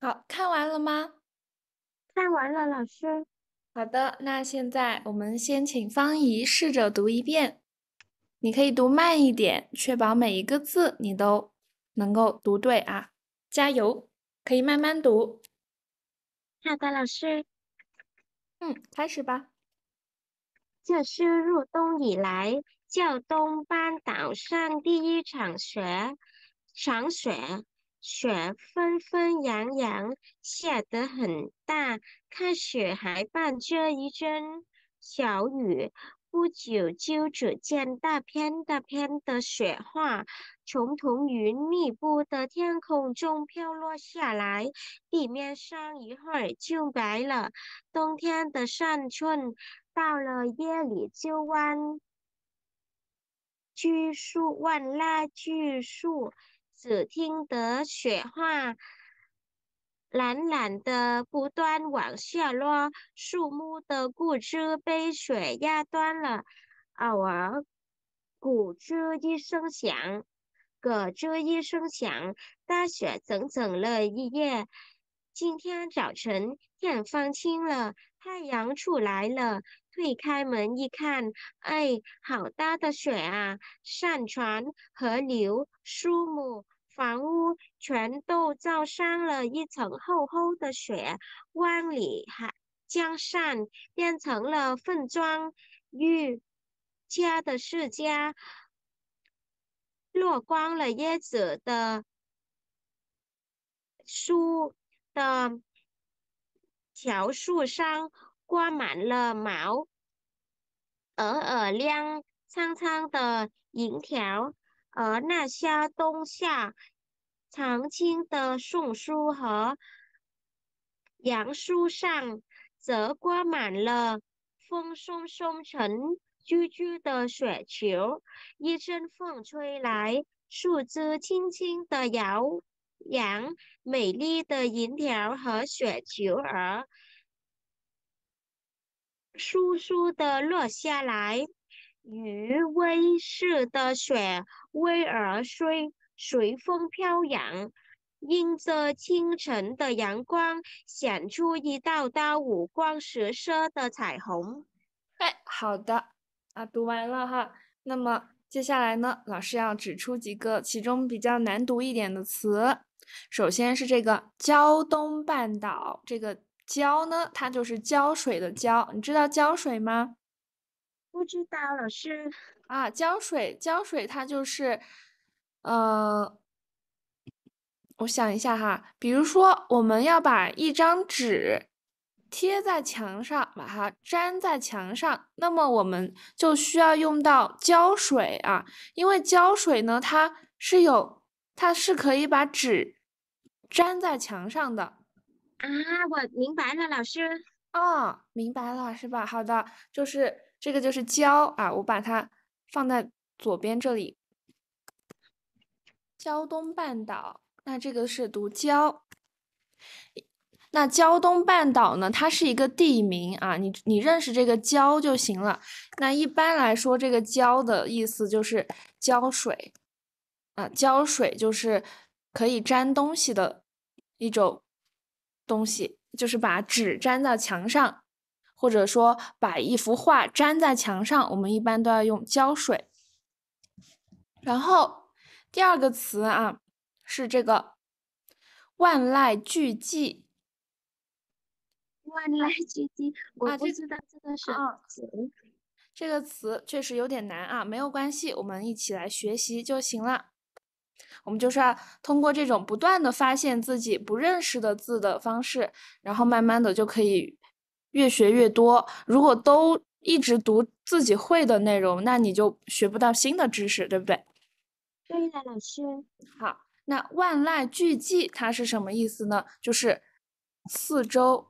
好看完了吗？看完了，老师。好的，那现在我们先请方怡试着读一遍，你可以读慢一点，确保每一个字你都能够读对啊，加油，可以慢慢读。好的，老师。嗯，开始吧。这是入冬以来，教东班岛上第一场雪，场雪。雪纷纷扬扬下得很大，看雪还伴着一阵小雨。不久就只见大片大片的雪花从彤云密布的天空中飘落下来，地面上一会儿就白了。冬天的山村到了夜里就弯，巨树弯拉巨树。只听得雪花懒懒的不断往下落，树木的骨枝被雪压断了，偶尔，骨折一声响，咯吱一声响。大雪整整了一夜，今天早晨天放晴了，太阳出来了。推开门一看，哎，好大的雪啊！山川、河流、树木、房屋，全都罩上了一层厚厚的雪。万里海江山变成了粉妆玉，家的世家，落光了叶子的树的条树上。挂满了毛，而耳亮，苍苍的银条；而那些冬夏常青的宋书和杨树上，则挂满了风松松沉珠珠的雪球。一阵风吹来，树枝轻轻的摇，扬美丽的银条和雪球儿。簌簌地落下来，雨温似的雪，微而碎，随风飘扬，映着清晨的阳光，显出一道道五光十色的彩虹。哎，好的啊，读完了哈。那么接下来呢，老师要指出几个其中比较难读一点的词，首先是这个胶东半岛这个。胶呢？它就是胶水的胶。你知道胶水吗？不知道，老师啊。胶水，胶水它就是，呃，我想一下哈。比如说，我们要把一张纸贴在墙上，把它粘在墙上，那么我们就需要用到胶水啊。因为胶水呢，它是有，它是可以把纸粘在墙上的。啊，我明白了，老师。哦，明白了，是吧？好的，就是这个就是胶啊，我把它放在左边这里。胶东半岛，那这个是读胶。那胶东半岛呢，它是一个地名啊，你你认识这个胶就行了。那一般来说，这个胶的意思就是胶水啊，胶水就是可以粘东西的一种。东西就是把纸粘到墙上，或者说把一幅画粘在墙上，我们一般都要用胶水。然后第二个词啊是这个“万籁俱寂”。万籁俱寂，我不知道这个是。这个词确实有点难啊，没有关系，我们一起来学习就行了。我们就是要通过这种不断的发现自己不认识的字的方式，然后慢慢的就可以越学越多。如果都一直读自己会的内容，那你就学不到新的知识，对不对？对的，老师。好，那万籁俱寂它是什么意思呢？就是四周，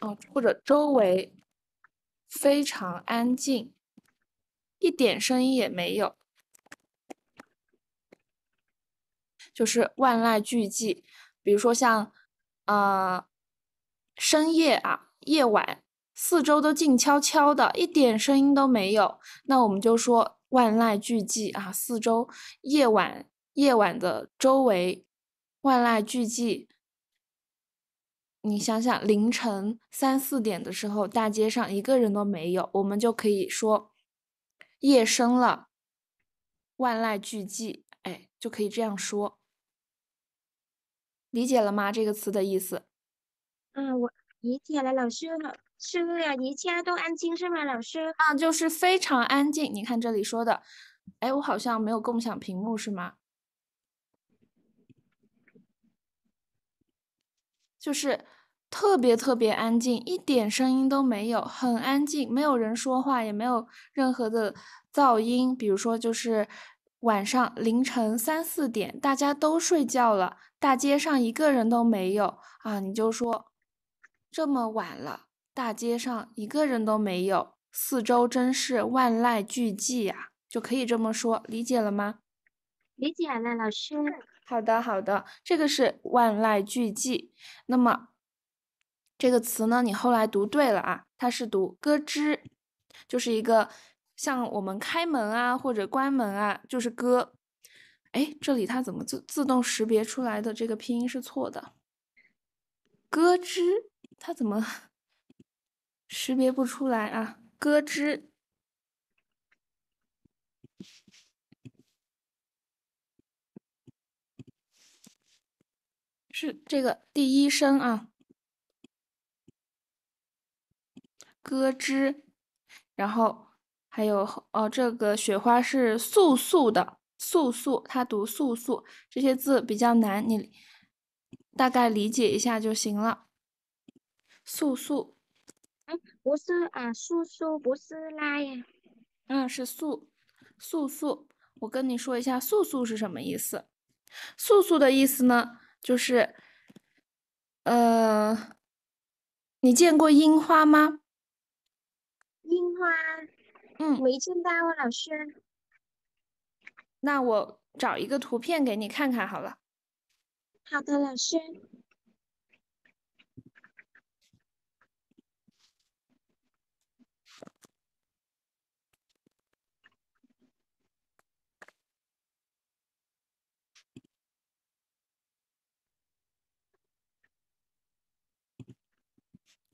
哦，或者周围非常安静，一点声音也没有。就是万籁俱寂，比如说像，啊，深夜啊，夜晚，四周都静悄悄的，一点声音都没有。那我们就说万籁俱寂啊，四周夜晚夜晚的周围万籁俱寂。你想想，凌晨三四点的时候，大街上一个人都没有，我们就可以说夜深了，万籁俱寂，哎，就可以这样说。理解了吗？这个词的意思？嗯，我理解了，老师。老师，一切都安静是吗？老师？嗯，就是非常安静。你看这里说的，哎，我好像没有共享屏幕是吗？就是特别特别安静，一点声音都没有，很安静，没有人说话，也没有任何的噪音，比如说就是。晚上凌晨三四点，大家都睡觉了，大街上一个人都没有啊！你就说，这么晚了，大街上一个人都没有，四周真是万籁俱寂呀，就可以这么说，理解了吗？理解了，老师。好的，好的，这个是万籁俱寂。那么这个词呢，你后来读对了啊，它是读“咯吱”，就是一个。像我们开门啊，或者关门啊，就是咯。哎，这里它怎么自自动识别出来的？这个拼音是错的，咯吱，它怎么 <laughs> 识别不出来啊？咯吱，是这个第一声啊，咯吱，然后。还有哦，这个雪花是素素的，素素，它读素素，这些字比较难，你大概理解一下就行了。素素，嗯，不是啊，素素不是啦呀，嗯，是素素素。我跟你说一下，素素是什么意思？素素的意思呢，就是，呃，你见过樱花吗？樱花。嗯，没见到哦，老师。那我找一个图片给你看看，好了。好的，老师。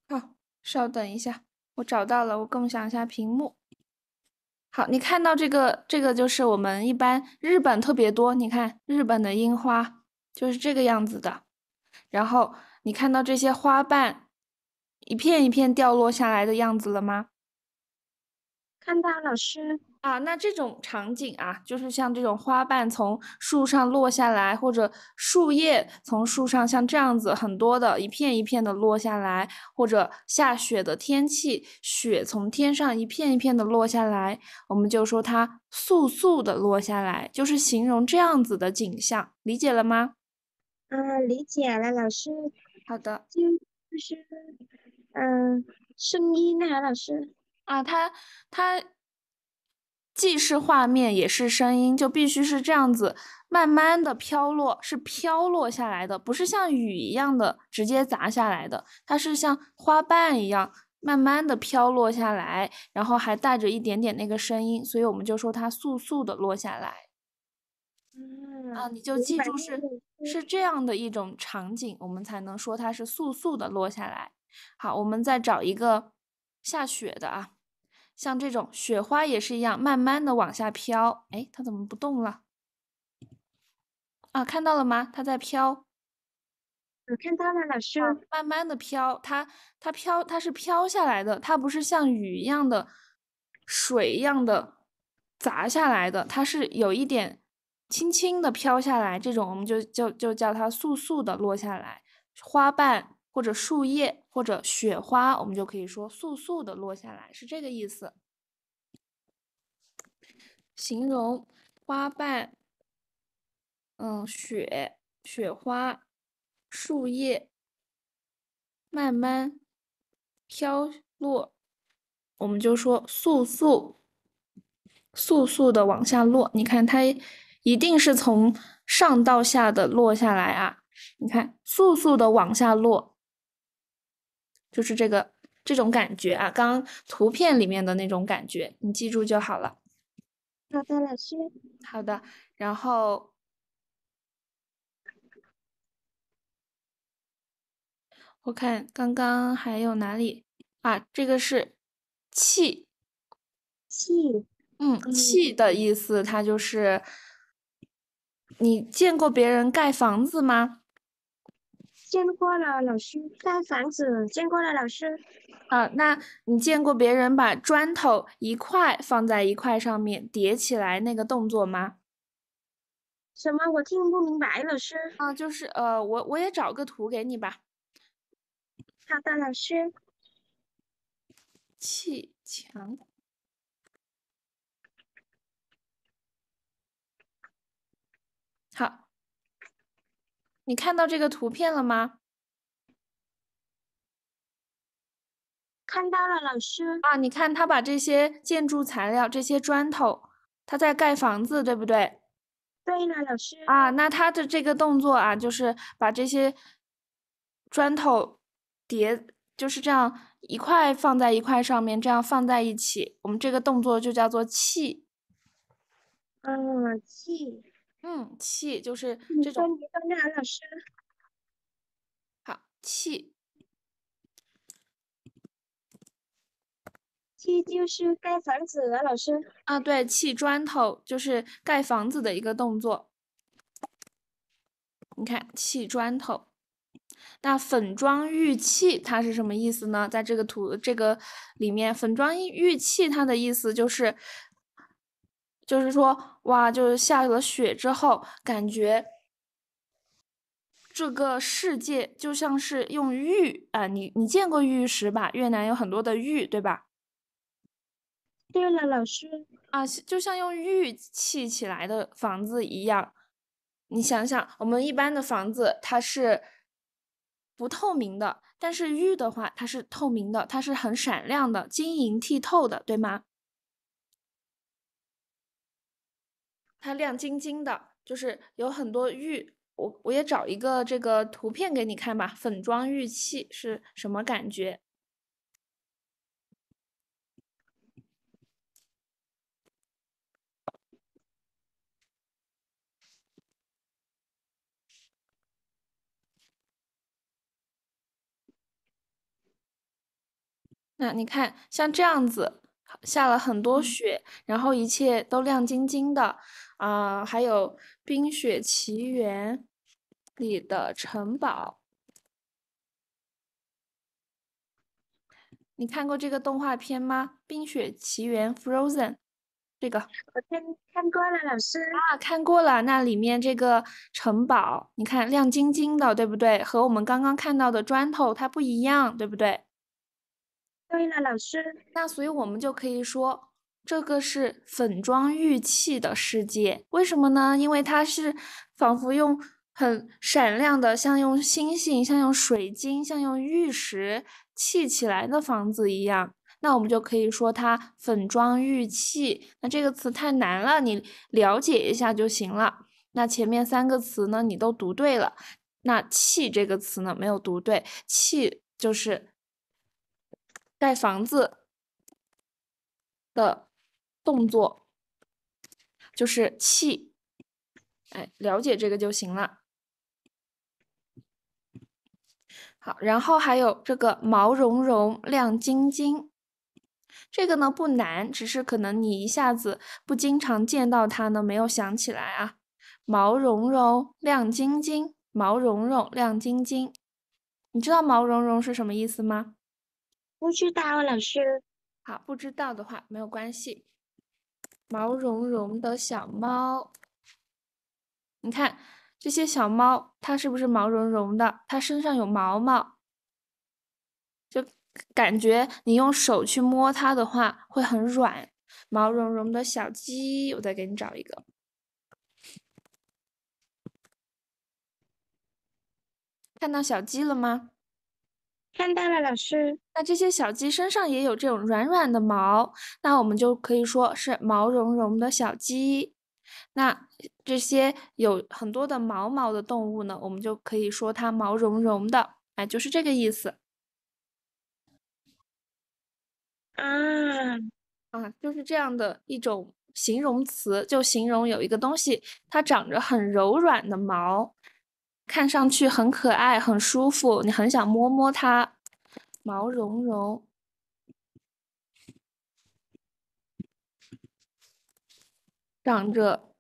好，稍等一下，我找到了，我共享一下屏幕。好，你看到这个，这个就是我们一般日本特别多。你看日本的樱花就是这个样子的，然后你看到这些花瓣一片一片掉落下来的样子了吗？看到老师。啊，那这种场景啊，就是像这种花瓣从树上落下来，或者树叶从树上像这样子很多的一片一片的落下来，或者下雪的天气，雪从天上一片一片的落下来，我们就说它簌簌的落下来，就是形容这样子的景象，理解了吗？嗯，理解了，老师。好的。就是，嗯，声音呢，老师？啊，他，他。既是画面也是声音，就必须是这样子，慢慢的飘落，是飘落下来的，不是像雨一样的直接砸下来的，它是像花瓣一样慢慢的飘落下来，然后还带着一点点那个声音，所以我们就说它簌簌的落下来。嗯，啊，你就记住是是这样的一种场景，我们才能说它是簌簌的落下来。好，我们再找一个下雪的啊。像这种雪花也是一样，慢慢的往下飘。哎，它怎么不动了？啊，看到了吗？它在飘。我看到了，老师。慢慢的飘，它它飘，它是飘下来的，它不是像雨一样的水一样的砸下来的，它是有一点轻轻的飘下来。这种我们就就就叫它簌簌的落下来。花瓣。或者树叶，或者雪花，我们就可以说“簌簌”的落下来，是这个意思。形容花瓣、嗯雪、雪花、树叶慢慢飘落，我们就说“簌簌、簌簌”的往下落。你看，它一定是从上到下的落下来啊！你看“簌簌”的往下落。就是这个这种感觉啊，刚图片里面的那种感觉，你记住就好了。好的，老师。好的，然后我看刚刚还有哪里啊？这个是“气”气，嗯，“气”的意思，它就是你见过别人盖房子吗？见过了，老师盖房子。见过了，老师。啊，那你见过别人把砖头一块放在一块上面叠起来那个动作吗？什么？我听不明白，老师。啊，就是呃，我我也找个图给你吧。好的，老师。砌墙。你看到这个图片了吗？看到了，老师。啊，你看他把这些建筑材料、这些砖头，他在盖房子，对不对？对了，老师。啊，那他的这个动作啊，就是把这些砖头叠，就是这样一块放在一块上面，这样放在一起。我们这个动作就叫做砌。嗯，砌。嗯，砌就是这种。你好，老师。好，砌砌就是盖房子的老师。啊，对，砌砖头就是盖房子的一个动作。你看，砌砖头。那粉妆玉砌它是什么意思呢？在这个图这个里面，粉妆玉砌它的意思就是。就是说，哇，就是下了雪之后，感觉这个世界就像是用玉啊，你你见过玉石吧？越南有很多的玉，对吧？对了，老师啊，就像用玉砌起来的房子一样，你想想，我们一般的房子它是不透明的，但是玉的话，它是透明的，它是很闪亮的，晶莹剔透的，对吗？它亮晶晶的，就是有很多玉。我我也找一个这个图片给你看吧，粉妆玉器是什么感觉？那你看，像这样子。下了很多雪，然后一切都亮晶晶的啊，还有《冰雪奇缘》里的城堡，你看过这个动画片吗？《冰雪奇缘》Frozen，这个我看看过了，老师啊，看过了。那里面这个城堡，你看亮晶晶的，对不对？和我们刚刚看到的砖头它不一样，对不对？对了，老师，那所以我们就可以说，这个是粉妆玉砌的世界。为什么呢？因为它是仿佛用很闪亮的，像用星星，像用水晶，像用玉石砌起来的房子一样。那我们就可以说它粉妆玉砌。那这个词太难了，你了解一下就行了。那前面三个词呢，你都读对了。那“砌”这个词呢，没有读对，“砌”就是。盖房子的动作就是气。哎，了解这个就行了。好，然后还有这个毛茸茸、亮晶晶，这个呢不难，只是可能你一下子不经常见到它呢，没有想起来啊。毛茸茸、亮晶晶，毛茸茸、亮晶晶，你知道毛茸茸是什么意思吗？不知道，老师。好，不知道的话没有关系。毛茸茸的小猫，你看这些小猫，它是不是毛茸茸的？它身上有毛毛，就感觉你用手去摸它的话会很软。毛茸茸的小鸡，我再给你找一个。看到小鸡了吗？看到了，老师。那这些小鸡身上也有这种软软的毛，那我们就可以说是毛茸茸的小鸡。那这些有很多的毛毛的动物呢，我们就可以说它毛茸茸的。哎，就是这个意思。啊啊，就是这样的一种形容词，就形容有一个东西它长着很柔软的毛。看上去很可爱，很舒服，你很想摸摸它，毛茸茸，长着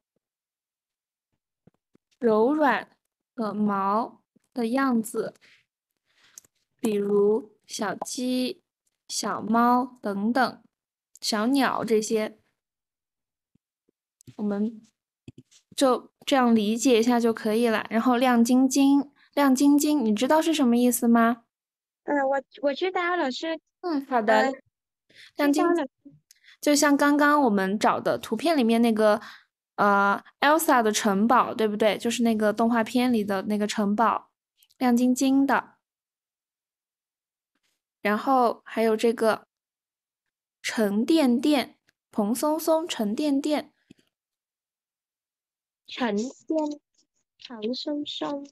柔软的毛的样子，比如小鸡、小猫等等，小鸟这些，我们。就这样理解一下就可以了。然后亮晶晶，亮晶晶，你知道是什么意思吗？嗯，我我觉得老师，嗯，好的，亮晶晶，就像刚刚我们找的图片里面那个，呃，Elsa 的城堡，对不对？就是那个动画片里的那个城堡，亮晶晶的。然后还有这个，沉甸甸，蓬松松，沉甸甸。陈松，蓬松松，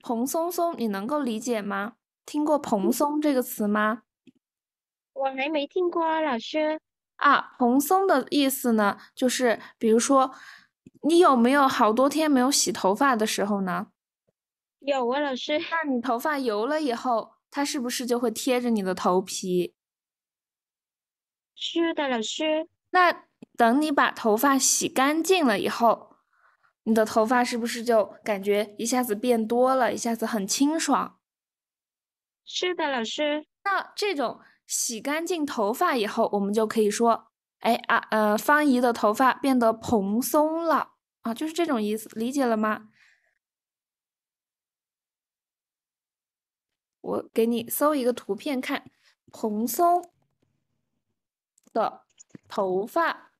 蓬松松，你能够理解吗？听过“蓬松”这个词吗？我还没听过啊，老师。啊，蓬松的意思呢，就是比如说，你有没有好多天没有洗头发的时候呢？有啊，老师。那你头发油了以后，它是不是就会贴着你的头皮？是的，老师。那等你把头发洗干净了以后。你的头发是不是就感觉一下子变多了，一下子很清爽？是的，老师。那这种洗干净头发以后，我们就可以说，哎啊，呃，方怡的头发变得蓬松了啊，就是这种意思，理解了吗？我给你搜一个图片看，蓬松的头发。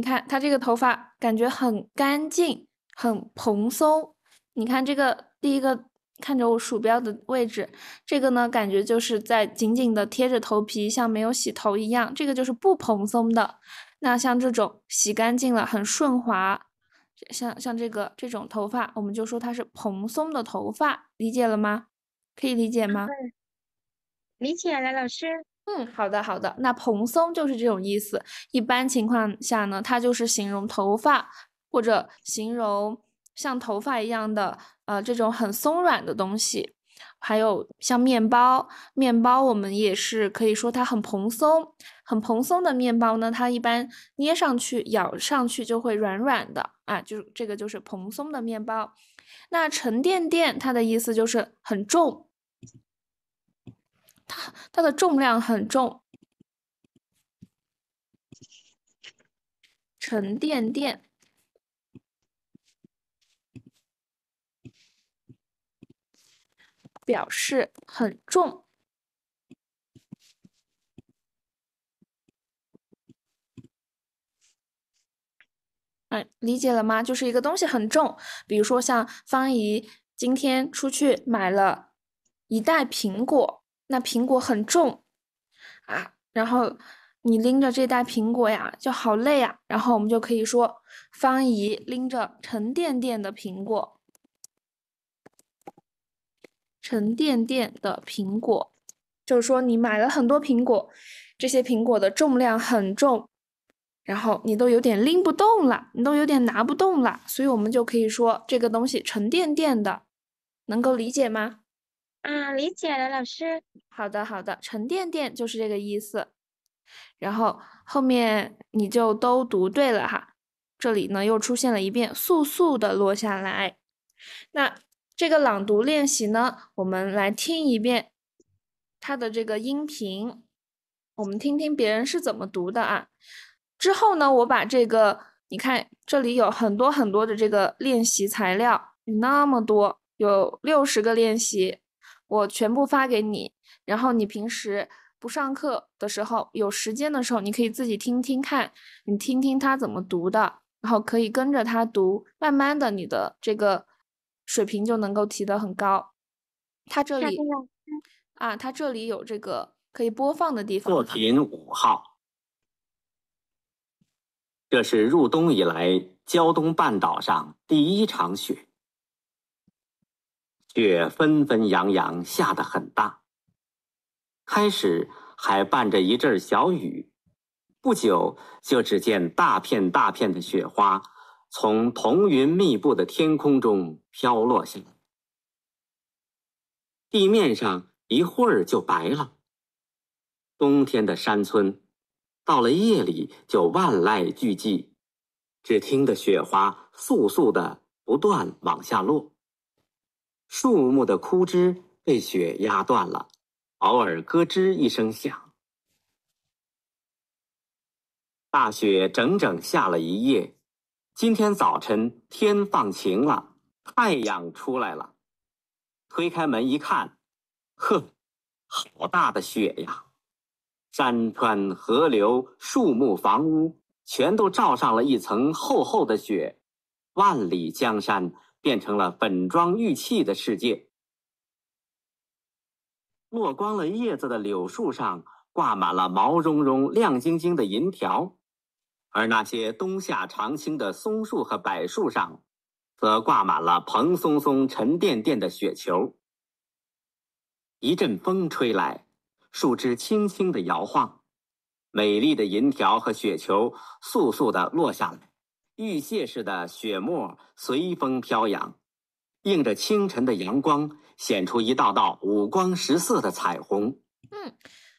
你看它这个头发感觉很干净，很蓬松。你看这个第一个，看着我鼠标的位置，这个呢感觉就是在紧紧的贴着头皮，像没有洗头一样。这个就是不蓬松的。那像这种洗干净了，很顺滑，像像这个这种头发，我们就说它是蓬松的头发，理解了吗？可以理解吗？理解了，老师。嗯，好的好的，那蓬松就是这种意思。一般情况下呢，它就是形容头发，或者形容像头发一样的，呃，这种很松软的东西。还有像面包，面包我们也是可以说它很蓬松，很蓬松的面包呢，它一般捏上去、咬上去就会软软的啊，就是这个就是蓬松的面包。那沉甸甸，它的意思就是很重。它它的重量很重，沉甸甸，表示很重。哎，理解了吗？就是一个东西很重，比如说像方姨今天出去买了一袋苹果。那苹果很重啊，然后你拎着这袋苹果呀，就好累啊。然后我们就可以说，方姨拎着沉甸甸的苹果，沉甸甸的苹果，就是说你买了很多苹果，这些苹果的重量很重，然后你都有点拎不动了，你都有点拿不动了，所以我们就可以说这个东西沉甸甸的，能够理解吗？啊，理解了，老师。好的，好的，沉甸甸就是这个意思。然后后面你就都读对了哈。这里呢又出现了一遍，簌簌的落下来。那这个朗读练习呢，我们来听一遍它的这个音频，我们听听别人是怎么读的啊。之后呢，我把这个，你看这里有很多很多的这个练习材料，那么多，有六十个练习。我全部发给你，然后你平时不上课的时候，有时间的时候，你可以自己听听看，你听听他怎么读的，然后可以跟着他读，慢慢的你的这个水平就能够提得很高。他这里啊，他这里有这个可以播放的地方。作品五号，这是入冬以来胶东半岛上第一场雪。雪纷纷扬扬下得很大。开始还伴着一阵小雨，不久就只见大片大片的雪花从彤云密布的天空中飘落下来，地面上一会儿就白了。冬天的山村，到了夜里就万籁俱寂，只听得雪花簌簌的不断往下落。树木的枯枝被雪压断了，偶尔咯吱一声响。大雪整整下了一夜，今天早晨天放晴了，太阳出来了。推开门一看，呵，好大的雪呀！山川、河流、树木、房屋，全都罩上了一层厚厚的雪，万里江山。变成了粉妆玉砌的世界。落光了叶子的柳树上，挂满了毛茸茸、亮晶晶的银条；而那些冬夏常青的松树和柏树上，则挂满了蓬松松、沉甸甸的雪球。一阵风吹来，树枝轻轻地摇晃，美丽的银条和雪球簌簌地落下来。玉屑似的雪沫随风飘扬，映着清晨的阳光，显出一道道五光十色的彩虹。嗯，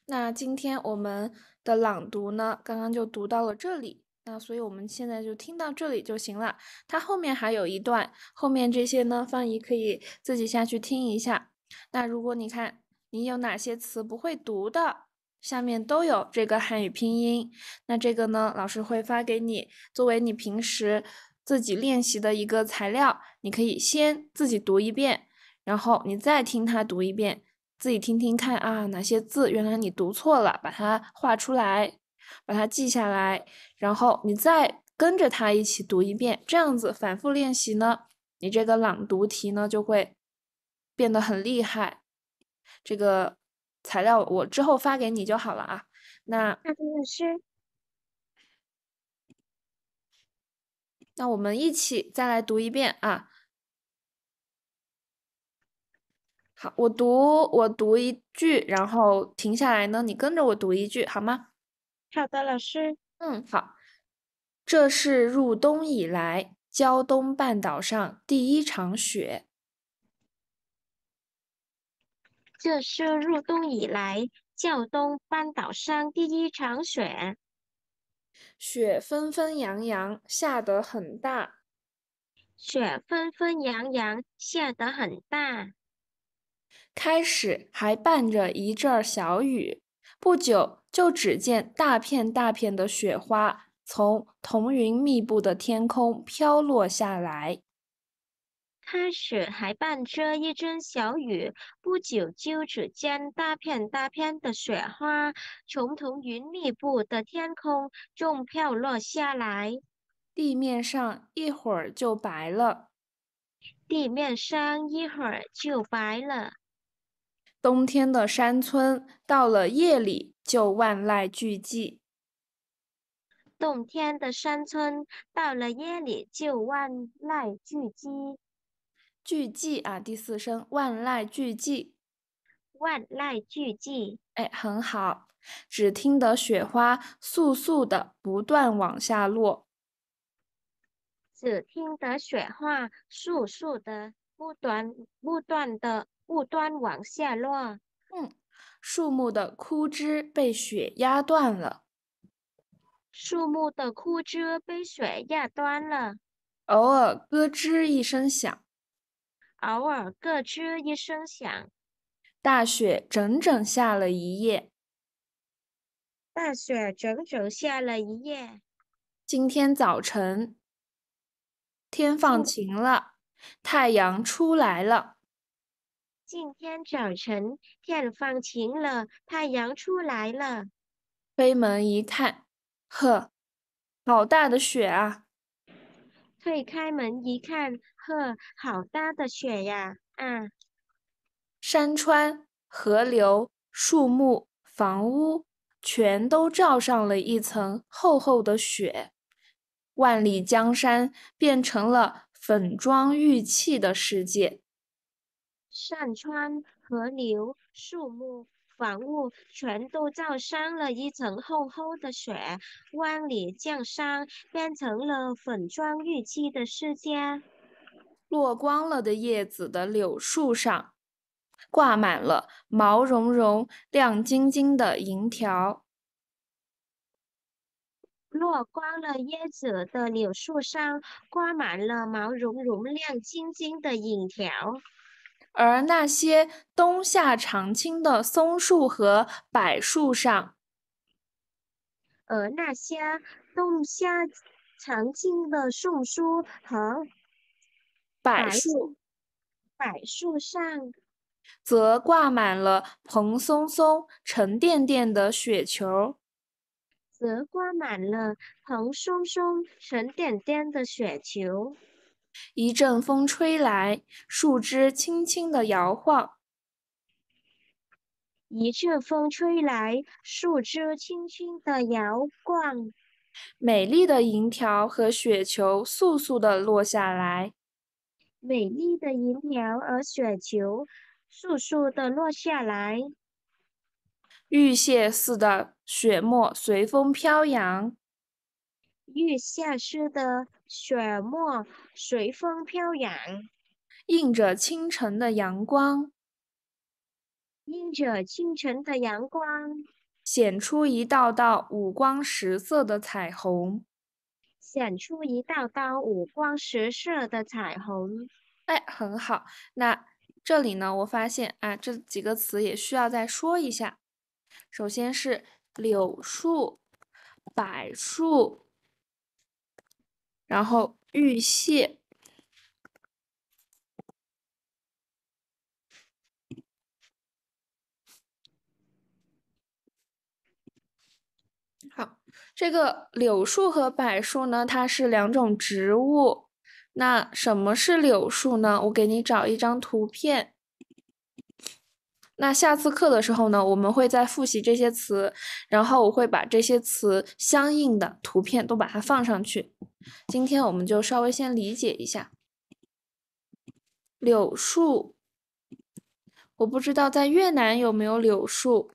那今天我们的朗读呢，刚刚就读到了这里，那所以我们现在就听到这里就行了。它后面还有一段，后面这些呢，方怡可以自己下去听一下。那如果你看，你有哪些词不会读的？下面都有这个汉语拼音，那这个呢，老师会发给你，作为你平时自己练习的一个材料。你可以先自己读一遍，然后你再听他读一遍，自己听听看啊哪些字原来你读错了，把它画出来，把它记下来，然后你再跟着他一起读一遍，这样子反复练习呢，你这个朗读题呢就会变得很厉害，这个。材料我之后发给你就好了啊。那那老师，那我们一起再来读一遍啊。好，我读我读一句，然后停下来呢，你跟着我读一句好吗？好的，老师。嗯，好。这是入冬以来胶东半岛上第一场雪。这是入冬以来胶东半岛上第一场雪，雪纷纷扬扬下得很大，雪纷纷扬扬下得很大。开始还伴着一阵儿小雨，不久就只见大片大片的雪花从彤云密布的天空飘落下来。开始还伴着一阵小雨，不久就只见大片大片的雪花从同云密布的天空中飘落下来，地面上一会儿就白了。地面上一会儿就白了。冬天的山村到了夜里就万籁俱寂。冬天的山村到了夜里就万籁俱寂。俱寂啊，第四声，万籁俱寂，万籁俱寂。哎，很好。只听得雪花簌簌的不断往下落，只听得雪花簌簌的不断不断的不断往下落。嗯，树木的枯枝被雪压断了，树木的枯枝被雪压断了。偶尔咯吱一声响。偶尔各吱一声响，大雪整整下了一夜。大雪整整下了一夜。今天早晨，天放晴了，太阳出来了。今天早晨，天放晴了，太阳出来了。推门一看，呵，好大的雪啊！推开门一看。呵，好大的雪呀！啊，山川、河流、树木、房屋，全都罩上了一层厚厚的雪，万里江山变成了粉妆玉砌的世界。山川、河流、树木、房屋，全都罩上了一层厚厚的雪，万里江山变成了粉妆玉砌的世界。落光了的叶子的柳树上，挂满了毛茸茸、亮晶晶的银条。落光了叶子的柳树上，挂满了毛茸茸、亮晶晶的银条。而那些冬夏常青的松树和柏树上，而那些冬夏常青的松树和。柏树，柏树上则挂满了蓬松松、沉甸甸的雪球，则挂满了蓬松松、沉甸甸的雪球。一阵风吹来，树枝轻轻的摇晃。一阵风吹来，树枝轻轻的摇晃。美丽的银条和雪球簌簌的落下来。美丽的银条和雪球簌簌地落下来，玉屑似的雪沫随风飘扬，玉屑似的雪沫随风飘扬，映着清晨的阳光，映着清晨的阳光，显出一道道五光十色的彩虹。显出一道道五光十色的彩虹。哎，很好。那这里呢？我发现啊，这几个词也需要再说一下。首先是柳树、柏树，然后玉屑。这个柳树和柏树呢，它是两种植物。那什么是柳树呢？我给你找一张图片。那下次课的时候呢，我们会再复习这些词，然后我会把这些词相应的图片都把它放上去。今天我们就稍微先理解一下柳树。我不知道在越南有没有柳树。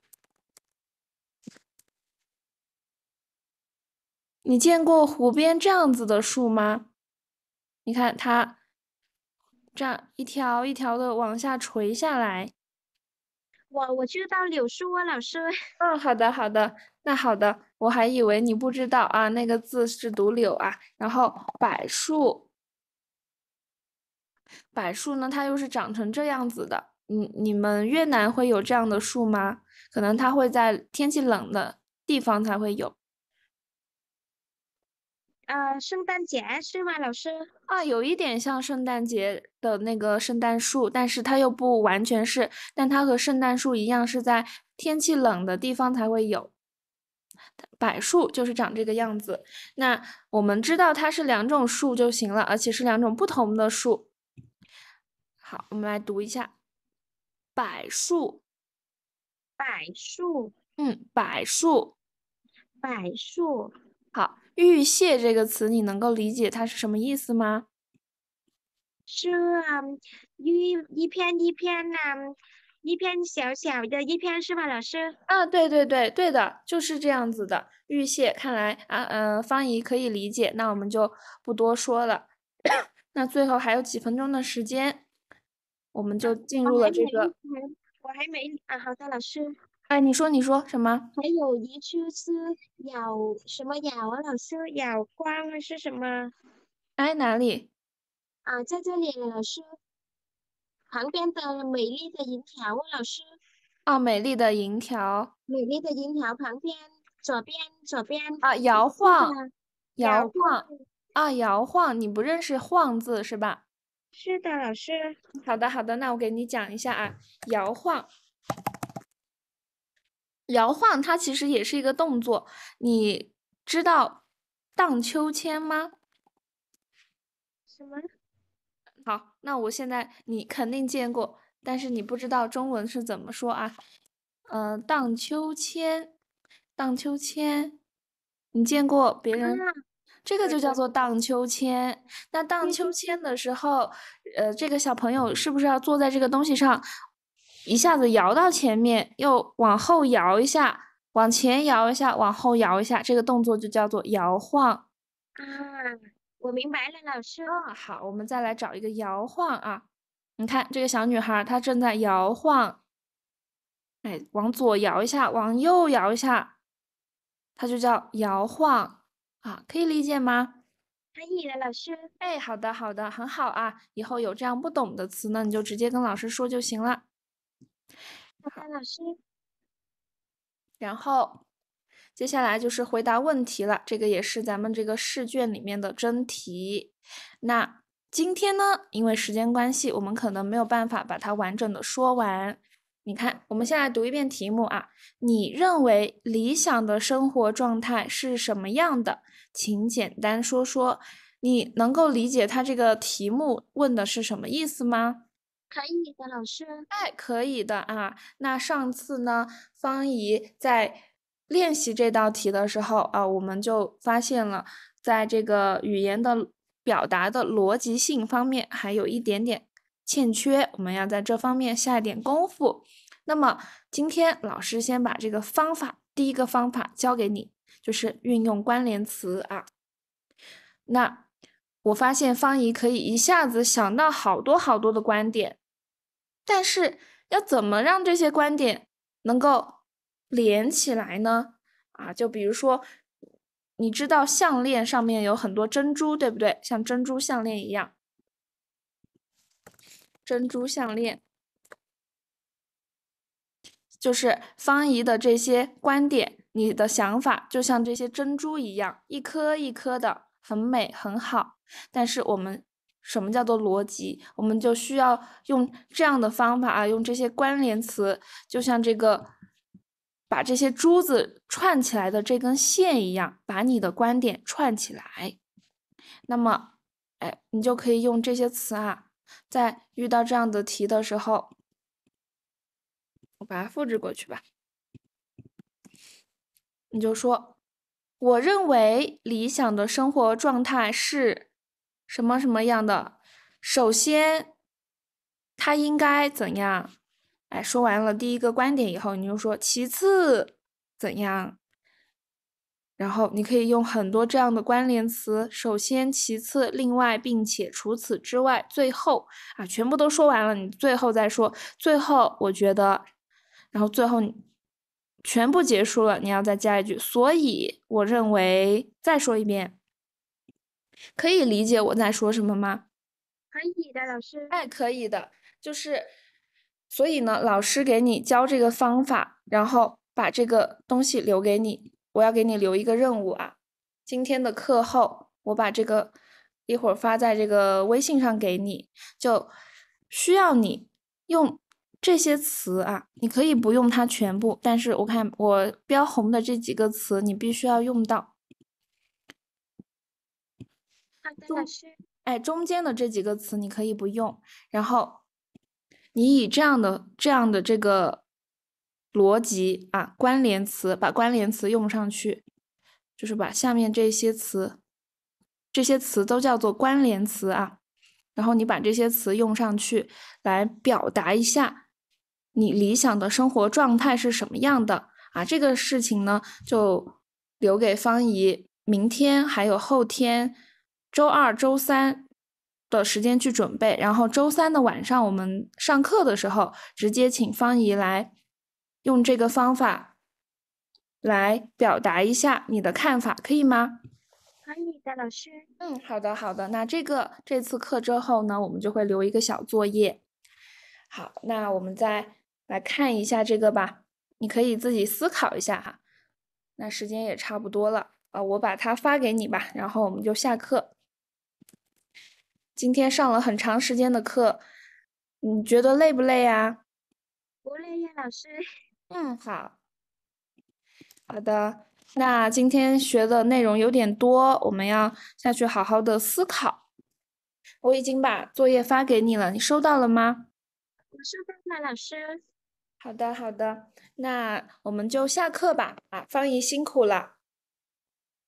你见过湖边这样子的树吗？你看它这样一条一条的往下垂下来。我我知道柳树啊，老师。<laughs> 嗯，好的好的，那好的，我还以为你不知道啊，那个字是读柳啊。然后柏树，柏树呢，它又是长成这样子的。你你们越南会有这样的树吗？可能它会在天气冷的地方才会有。呃，圣诞节是吗，老师？啊，有一点像圣诞节的那个圣诞树，但是它又不完全是，但它和圣诞树一样，是在天气冷的地方才会有。柏树就是长这个样子，那我们知道它是两种树就行了，而且是两种不同的树。好，我们来读一下，柏树，柏树，嗯，柏树，柏树。好，玉屑这个词，你能够理解它是什么意思吗？是，一一片一片呢，一片小小的一片是吧，老师？啊，对对对对的，就是这样子的。玉屑，看来啊，嗯，方怡可以理解，那我们就不多说了。<coughs> 那最后还有几分钟的时间，我们就进入了这个。我还没，我还没啊，好的，老师。哎，你说你说什么？还有一处是咬什么啊？老师，咬光还是什么？哎，哪里？啊，在这里，老师。旁边的美丽的银条，老师。啊，美丽的银条。美丽的银条旁边，左边，左边。啊，摇晃，摇晃，啊，摇晃，你不认识“晃”字是吧？是的，老师。好的，好的，那我给你讲一下啊，摇晃。摇晃它其实也是一个动作，你知道荡秋千吗？什么？好，那我现在你肯定见过，但是你不知道中文是怎么说啊？呃，荡秋千，荡秋千，你见过别人这个就叫做荡秋千。那荡秋千的时候，呃，这个小朋友是不是要坐在这个东西上？一下子摇到前面，又往后摇一下，往前摇一下，往后摇一下，这个动作就叫做摇晃。啊，我明白了，老师。好，我们再来找一个摇晃啊。你看这个小女孩，她正在摇晃。哎，往左摇一下，往右摇一下，它就叫摇晃。啊，可以理解吗？可以的，老师。哎，好的好的，很好啊。以后有这样不懂的词呢，你就直接跟老师说就行了。好，老师。然后，接下来就是回答问题了。这个也是咱们这个试卷里面的真题。那今天呢，因为时间关系，我们可能没有办法把它完整的说完。你看，我们先来读一遍题目啊。你认为理想的生活状态是什么样的？请简单说说。你能够理解他这个题目问的是什么意思吗？可以的，老师。哎，可以的啊。那上次呢，方怡在练习这道题的时候啊，我们就发现了，在这个语言的表达的逻辑性方面还有一点点欠缺，我们要在这方面下一点功夫。那么今天老师先把这个方法，第一个方法教给你，就是运用关联词啊。那我发现方怡可以一下子想到好多好多的观点。但是要怎么让这些观点能够连起来呢？啊，就比如说，你知道项链上面有很多珍珠，对不对？像珍珠项链一样，珍珠项链就是方怡的这些观点，你的想法就像这些珍珠一样，一颗一颗的，很美很好。但是我们。什么叫做逻辑？我们就需要用这样的方法啊，用这些关联词，就像这个把这些珠子串起来的这根线一样，把你的观点串起来。那么，哎，你就可以用这些词啊，在遇到这样的题的时候，我把它复制过去吧。你就说，我认为理想的生活状态是。什么什么样的？首先，他应该怎样？哎，说完了第一个观点以后，你就说其次怎样？然后你可以用很多这样的关联词：首先、其次、另外、并且、除此之外、最后啊，全部都说完了，你最后再说。最后，我觉得，然后最后全部结束了，你要再加一句：所以，我认为。再说一遍。可以理解我在说什么吗？可以的，老师。哎，可以的，就是，所以呢，老师给你教这个方法，然后把这个东西留给你。我要给你留一个任务啊，今天的课后我把这个一会儿发在这个微信上给你，就需要你用这些词啊，你可以不用它全部，但是我看我标红的这几个词你必须要用到。中哎，中间的这几个词你可以不用，然后你以这样的这样的这个逻辑啊，关联词把关联词用上去，就是把下面这些词，这些词都叫做关联词啊，然后你把这些词用上去，来表达一下你理想的生活状态是什么样的啊。这个事情呢，就留给方怡。明天还有后天。周二、周三的时间去准备，然后周三的晚上我们上课的时候，直接请方怡来用这个方法来表达一下你的看法，可以吗？可以的，老师。嗯，好的，好的。那这个这次课之后呢，我们就会留一个小作业。好，那我们再来看一下这个吧，你可以自己思考一下哈。那时间也差不多了，呃，我把它发给你吧，然后我们就下课。今天上了很长时间的课，你觉得累不累呀？不累呀，老师。<laughs> 嗯，好，好的。那今天学的内容有点多，我们要下去好好的思考。我已经把作业发给你了，你收到了吗？我收到了，老师。好的，好的。那我们就下课吧，啊，方怡辛苦了。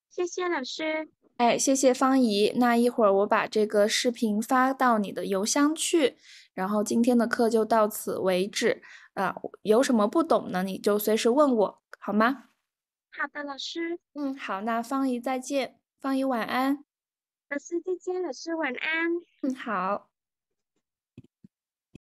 谢谢老师。哎，谢谢方姨。那一会儿我把这个视频发到你的邮箱去。然后今天的课就到此为止啊。有什么不懂的，你就随时问我，好吗？好的，老师。嗯，好。那方姨再见，方姨晚安。老师再见，老师晚安。嗯，好。